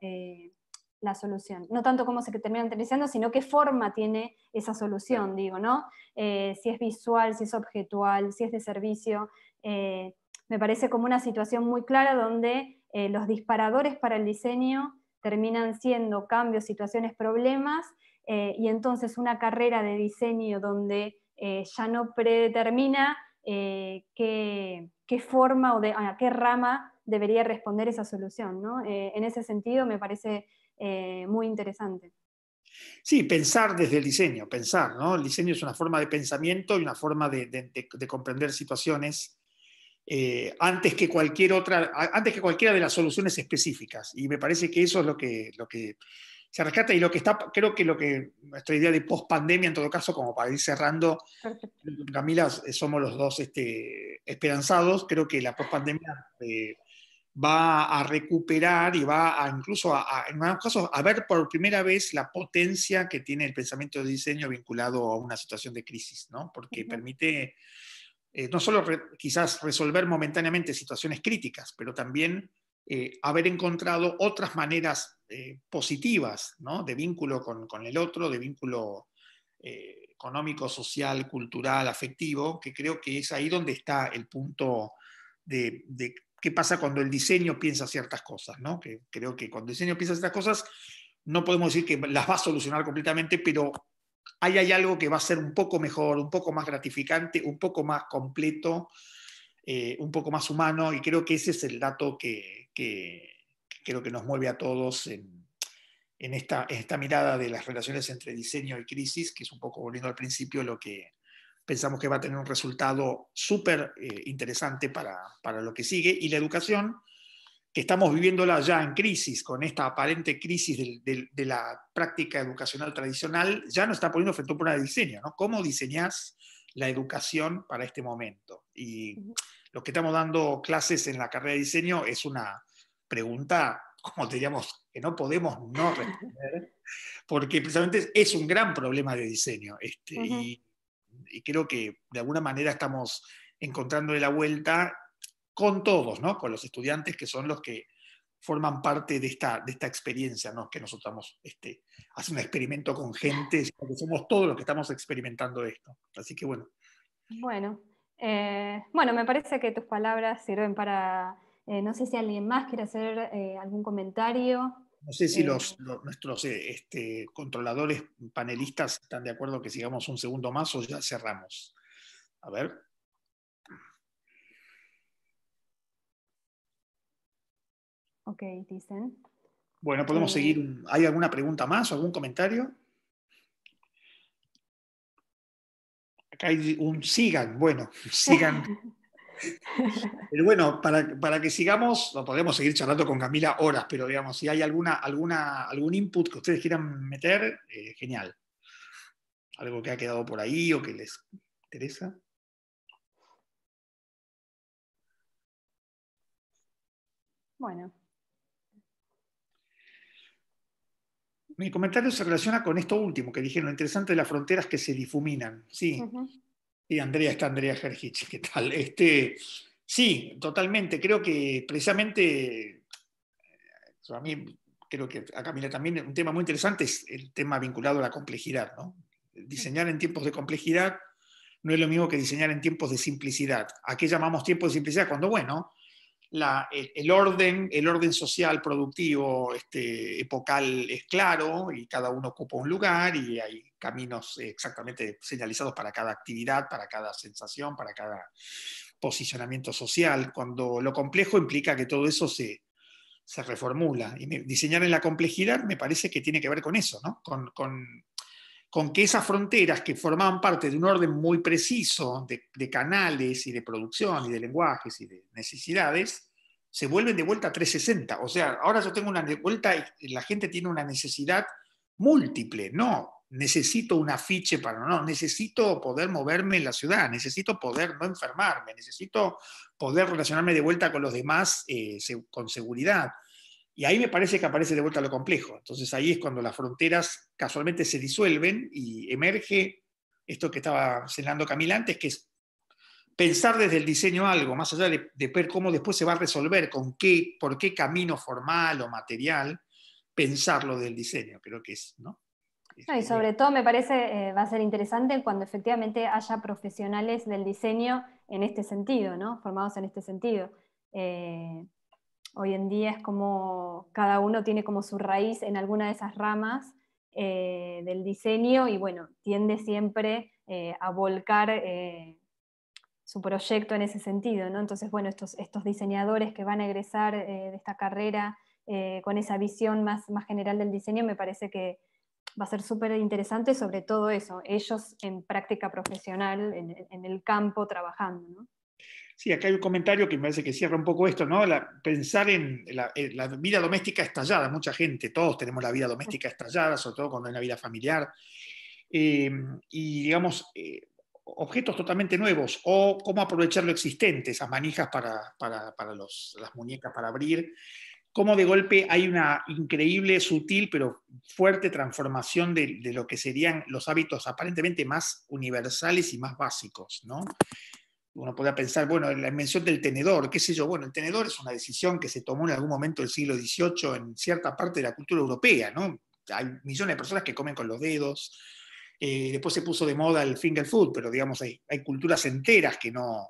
la solución. No tanto cómo se termina utilizando, sino qué forma tiene esa solución, digo, ¿no? Eh, si es visual, si es objetual, si es de servicio. Eh, me parece como una situación muy clara donde eh, los disparadores para el diseño terminan siendo cambios, situaciones, problemas, y entonces una carrera de diseño donde ya no predetermina qué, forma o a qué rama debería responder esa solución. ¿no? en ese sentido, me parece eh, muy interesante. Sí, pensar desde el diseño, pensar, ¿no? El diseño es una forma de pensamiento y una forma de, comprender situaciones eh, antes que cualquier otra, antes que cualquiera de las soluciones específicas. Y me parece que eso es lo que, lo que se rescata y lo que está, creo que lo que nuestra idea de post pandemia, en todo caso, como para ir cerrando, Camila, eh, somos los dos este, esperanzados. Creo que la post pandemia va a recuperar y va a incluso, a, en algunos casos, a ver por primera vez la potencia que tiene el pensamiento de diseño vinculado a una situación de crisis, porque permite eh, no solo quizás resolver momentáneamente situaciones críticas, pero también eh, haber encontrado otras maneras eh, positivas de vínculo con, el otro, de vínculo económico, social, cultural, afectivo, que creo que es ahí donde está el punto de, qué pasa cuando el diseño piensa ciertas cosas, Que creo que cuando el diseño piensa ciertas cosas, no podemos decir que las va a solucionar completamente, pero ahí hay algo que va a ser un poco mejor, un poco más gratificante, un poco más completo, eh, un poco más humano, y creo que ese es el dato que, creo que nos mueve a todos en esta mirada de las relaciones entre diseño y crisis, que es un poco volviendo al principio lo que, pensamos que va a tener un resultado súper eh, interesante para, para, lo que sigue. Y la educación, que estamos viviéndola ya en crisis, con esta aparente crisis de, la práctica educacional tradicional, ya nos está poniendo frente a un problema de diseño, ¿no? ¿Cómo diseñas la educación para este momento? Y los que estamos dando clases en la carrera de diseño es una pregunta, como diríamos, que no podemos no responder, porque precisamente es un gran problema de diseño. Este, y, y creo que de alguna manera estamos encontrando la vuelta con todos, con los estudiantes que son los que forman parte de esta, de esta experiencia, ¿no? que nosotros estamos, este, un experimento con gente, que somos todos los que estamos experimentando esto. Así que bueno. Bueno, eh, bueno, me parece que tus palabras sirven para, eh, no sé si alguien más quiere hacer eh, algún comentario. No sé si los, nuestros eh, este, controladores panelistas están de acuerdo que sigamos un segundo más o ya cerramos. A ver. Ok, dicen. Bueno, podemos eh, seguir. ¿Hay alguna pregunta más o algún comentario? Acá hay un sigan, bueno, sigan. Pero bueno, para, que sigamos, lo podemos seguir charlando con Camila horas, pero digamos, si hay alguna, alguna, algún input que ustedes quieran meter, eh, genial. Algo que ha quedado por ahí o que les interesa. Bueno. Mi comentario se relaciona con esto último que dijeron, lo interesante de las fronteras que se difuminan. Sí. Y Andrea está Andrea Gergich, ¿qué tal? Este, sí, totalmente. Creo que precisamente eh, a mí, creo que a Camila también, un tema muy interesante es el tema vinculado a la complejidad. ¿no? Diseñar en tiempos de complejidad no es lo mismo que diseñar en tiempos de simplicidad. ¿A qué llamamos tiempo de simplicidad? Cuando, bueno, el, orden, el orden social productivo este, epocal es claro y cada uno ocupa un lugar y hay caminos exactamente señalizados para cada actividad, para cada sensación, para cada posicionamiento social, cuando lo complejo implica que todo eso se, reformula. Y diseñar en la complejidad me parece que tiene que ver con eso, ¿no? con con que esas fronteras que formaban parte de un orden muy preciso de, canales y de producción y de lenguajes y de necesidades, se vuelven de vuelta a 360. O sea, ahora yo tengo una vuelta, y la gente tiene una necesidad múltiple, no necesito un afiche para no, necesito poder moverme en la ciudad, necesito poder no enfermarme, necesito poder relacionarme de vuelta con los demás eh, con seguridad, y ahí me parece que aparece de vuelta lo complejo. Entonces ahí es cuando las fronteras casualmente se disuelven y emerge esto que estaba señalando Camila antes, que es pensar desde el diseño algo, más allá de, ver cómo después se va a resolver, con qué, por qué camino formal o material, pensarlo del diseño, creo que es, ¿no? y sobre todo me parece eh, va a ser interesante cuando efectivamente haya profesionales del diseño en este sentido, ¿no? Formados en este sentido. Eh, Hoy en día es como cada uno tiene como su raíz en alguna de esas ramas eh, del diseño y bueno, tiende siempre eh, a volcar eh, su proyecto en ese sentido, ¿no? Entonces, bueno, estos, diseñadores que van a egresar de esta carrera con esa visión más, general del diseño, me parece que va a ser súper interesante sobre todo eso, ellos en práctica profesional, en, en el campo trabajando, ¿no? Sí, acá hay un comentario que me parece que cierra un poco esto, ¿no? pensar en la, vida doméstica estallada, mucha gente, todos tenemos la vida doméstica estallada, sobre todo cuando hay una vida familiar, eh, y digamos, eh, objetos totalmente nuevos, o cómo aprovechar lo existente, esas manijas para, los, las muñecas para abrir, cómo de golpe hay una increíble, sutil, pero fuerte transformación de, de lo que serían los hábitos aparentemente más universales y más básicos, ¿no? uno podría pensar, bueno, la invención del tenedor, qué sé yo, bueno, el tenedor es una decisión que se tomó en algún momento del siglo XVIII en cierta parte de la cultura europea, ¿no? Hay millones de personas que comen con los dedos, eh, después se puso de moda el finger food, pero digamos, hay, hay, culturas enteras que no...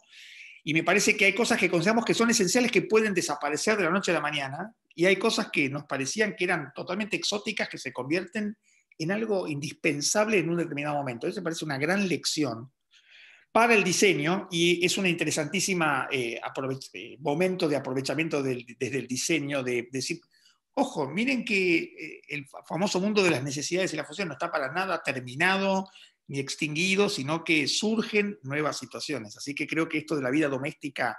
Y me parece que hay cosas que consideramos que son esenciales que pueden desaparecer de la noche a la mañana, y hay cosas que nos parecían que eran totalmente exóticas que se convierten en algo indispensable en un determinado momento. Eso me parece una gran lección para el diseño y es un interesantísima eh, eh, momento de aprovechamiento desde el diseño, de, decir, ojo, miren que eh, el famoso mundo de las necesidades y la función no está para nada terminado ni extinguido, sino que surgen nuevas situaciones. Así que creo que esto de la vida doméstica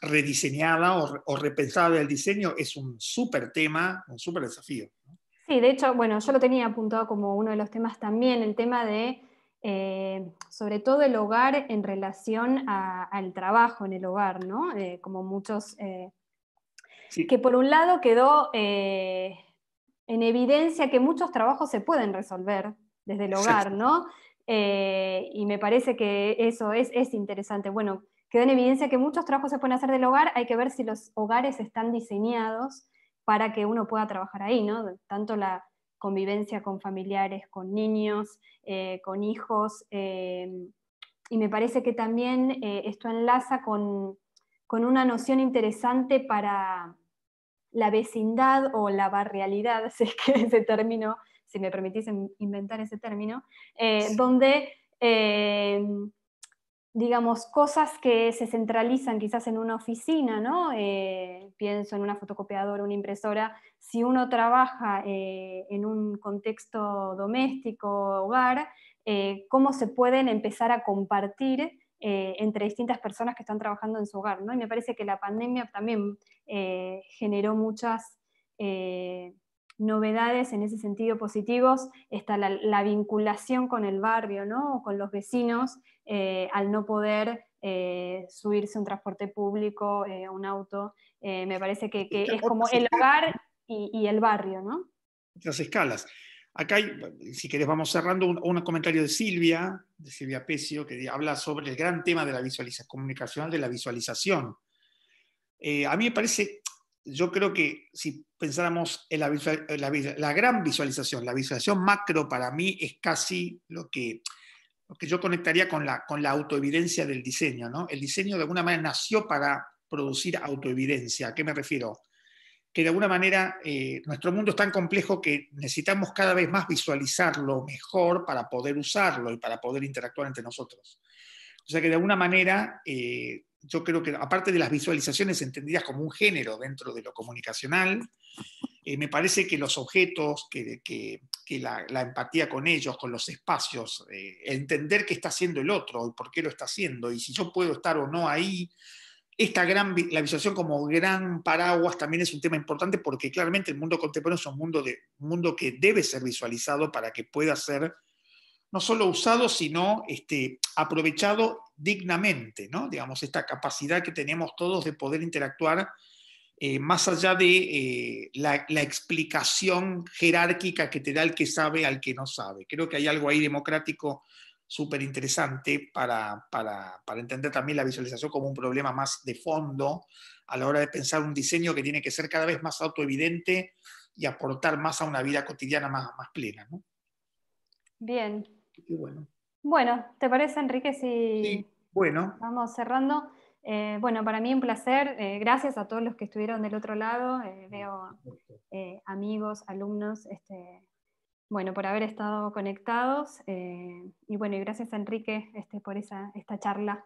rediseñada o, repensada del diseño es un súper tema, un súper desafío. Sí, de hecho, bueno, yo lo tenía apuntado como uno de los temas también, el tema de eh, sobre todo el hogar en relación al trabajo en el hogar, ¿no? Eh, como muchos... Eh, que por un lado quedó en evidencia que muchos trabajos se pueden resolver desde el hogar, ¿no? y me parece que eso es, es interesante. Bueno, quedó en evidencia que muchos trabajos se pueden hacer del hogar, hay que ver si los hogares están diseñados para que uno pueda trabajar ahí, ¿no? Tanto la, convivencia con familiares, con niños, eh, con hijos. Eh, y me parece que también eh, esto enlaza con, una noción interesante para la vecindad o la barrialidad, si es que ese término, si me permitís inventar ese término, donde digamos, cosas que se centralizan quizás en una oficina, eh, pienso en una fotocopiadora, una impresora, si uno trabaja eh, en un contexto doméstico, hogar, eh, cómo se pueden empezar a compartir entre distintas personas que están trabajando en su hogar. Y me parece que la pandemia también generó muchas novedades en ese sentido positivos. Está la, vinculación con el barrio, ¿no? con los vecinos, eh, al no poder eh, subirse un transporte público, eh, un auto, eh, me parece que, es como el hogar y, el barrio, ¿no? Las escalas. Acá, hay, si querés, vamos cerrando un, comentario de Silvia, de Silvia Pecio, que habla sobre el gran tema de la visualización comunicacional, de la visualización. a mí me parece yo creo que si pensáramos en la, gran visualización, la visualización macro para mí es casi lo que que yo conectaría con la, con la autoevidencia del diseño. ¿no? El diseño de alguna manera nació para producir autoevidencia. ¿A qué me refiero? Que de alguna manera eh, nuestro mundo es tan complejo que necesitamos cada vez más visualizarlo mejor para poder usarlo y para poder interactuar entre nosotros. O sea que de alguna manera eh, yo creo que aparte de las visualizaciones entendidas como un género dentro de lo comunicacional, eh, me parece que los objetos, que, la, empatía con ellos, con los espacios, eh, entender qué está haciendo el otro y por qué lo está haciendo, y si yo puedo estar o no ahí, esta gran, la visualización como gran paraguas también es un tema importante porque claramente el mundo contemporáneo es un mundo, de, mundo que debe ser visualizado para que pueda ser no solo usado, sino este, aprovechado dignamente, ¿no? Digamos, esta capacidad que tenemos todos de poder interactuar eh, más allá de eh, la, explicación jerárquica que te da el que sabe al que no sabe. Creo que hay algo ahí democrático súper interesante para, entender también la visualización como un problema más de fondo a la hora de pensar un diseño que tiene que ser cada vez más autoevidente y aportar más a una vida cotidiana más, más plena. Bien. Y bueno. Bueno, ¿te parece, Enrique, si sí, bueno. vamos cerrando? Eh, bueno, para mí un placer. Eh, gracias a todos los que estuvieron del otro lado. Eh, veo amigos, alumnos, este, bueno, por haber estado conectados. y bueno, y gracias Enrique este, por esa, esta charla.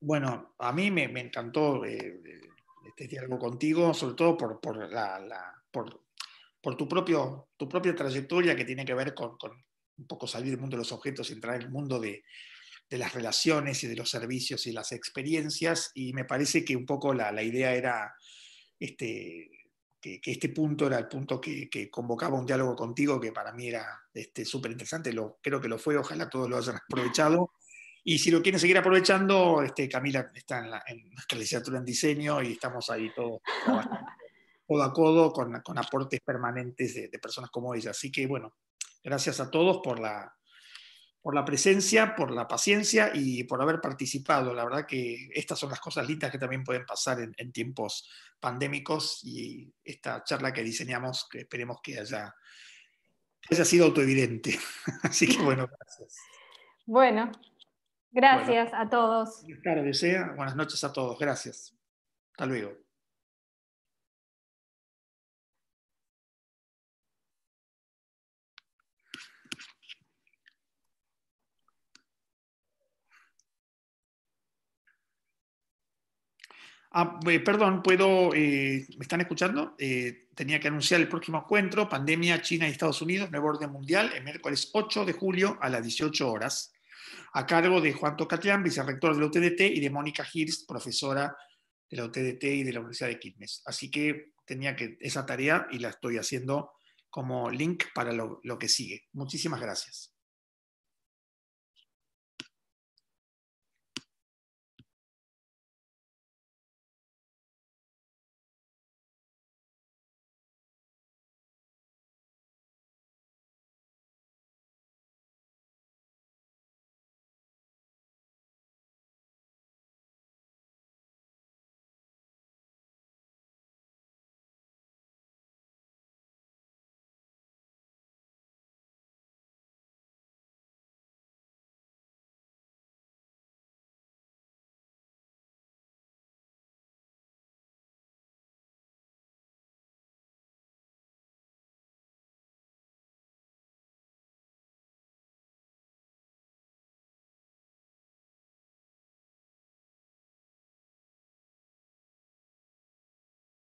Bueno, a mí me, me encantó este diálogo contigo, sobre todo por, por, tu, propio, tu propia trayectoria que tiene que ver con un poco salir del mundo de los objetos y entrar en el mundo de, de las relaciones y de los servicios y las experiencias, y me parece que un poco la, la idea era este, que, que, este punto era el punto que, que, convocaba un diálogo contigo, que para mí era súper este, interesante, creo que lo fue, ojalá todos lo hayan aprovechado. Y si lo quieren seguir aprovechando, este, Camila está en, la, en nuestra licenciatura en diseño y estamos ahí todos codo a codo con, con aportes permanentes de, de personas como ella. Así que bueno, Gracias a todos por la, presencia, por la paciencia y por haber participado. La verdad que estas son las cosas lindas que también pueden pasar en, tiempos pandémicos y esta charla que diseñamos, que esperemos que haya, haya sido autoevidente. Así que bueno, gracias. Bueno, gracias a todos. Buenas tardes, ¿eh? buenas noches a todos. Gracias. Hasta luego. Ah, eh, perdón, puedo, eh, ¿me están escuchando? Eh, tenía que anunciar el próximo encuentro, pandemia China y Estados Unidos, nuevo orden mundial, el miércoles 8 de julio a las 18 horas, a cargo de Juan Tocatián, vicerrector de la UTDT, y de Mónica Hirst, profesora de la UTDT y de la Universidad de Quilmes. Así que tenía que esa tarea y la estoy haciendo como link para lo que sigue. Muchísimas gracias.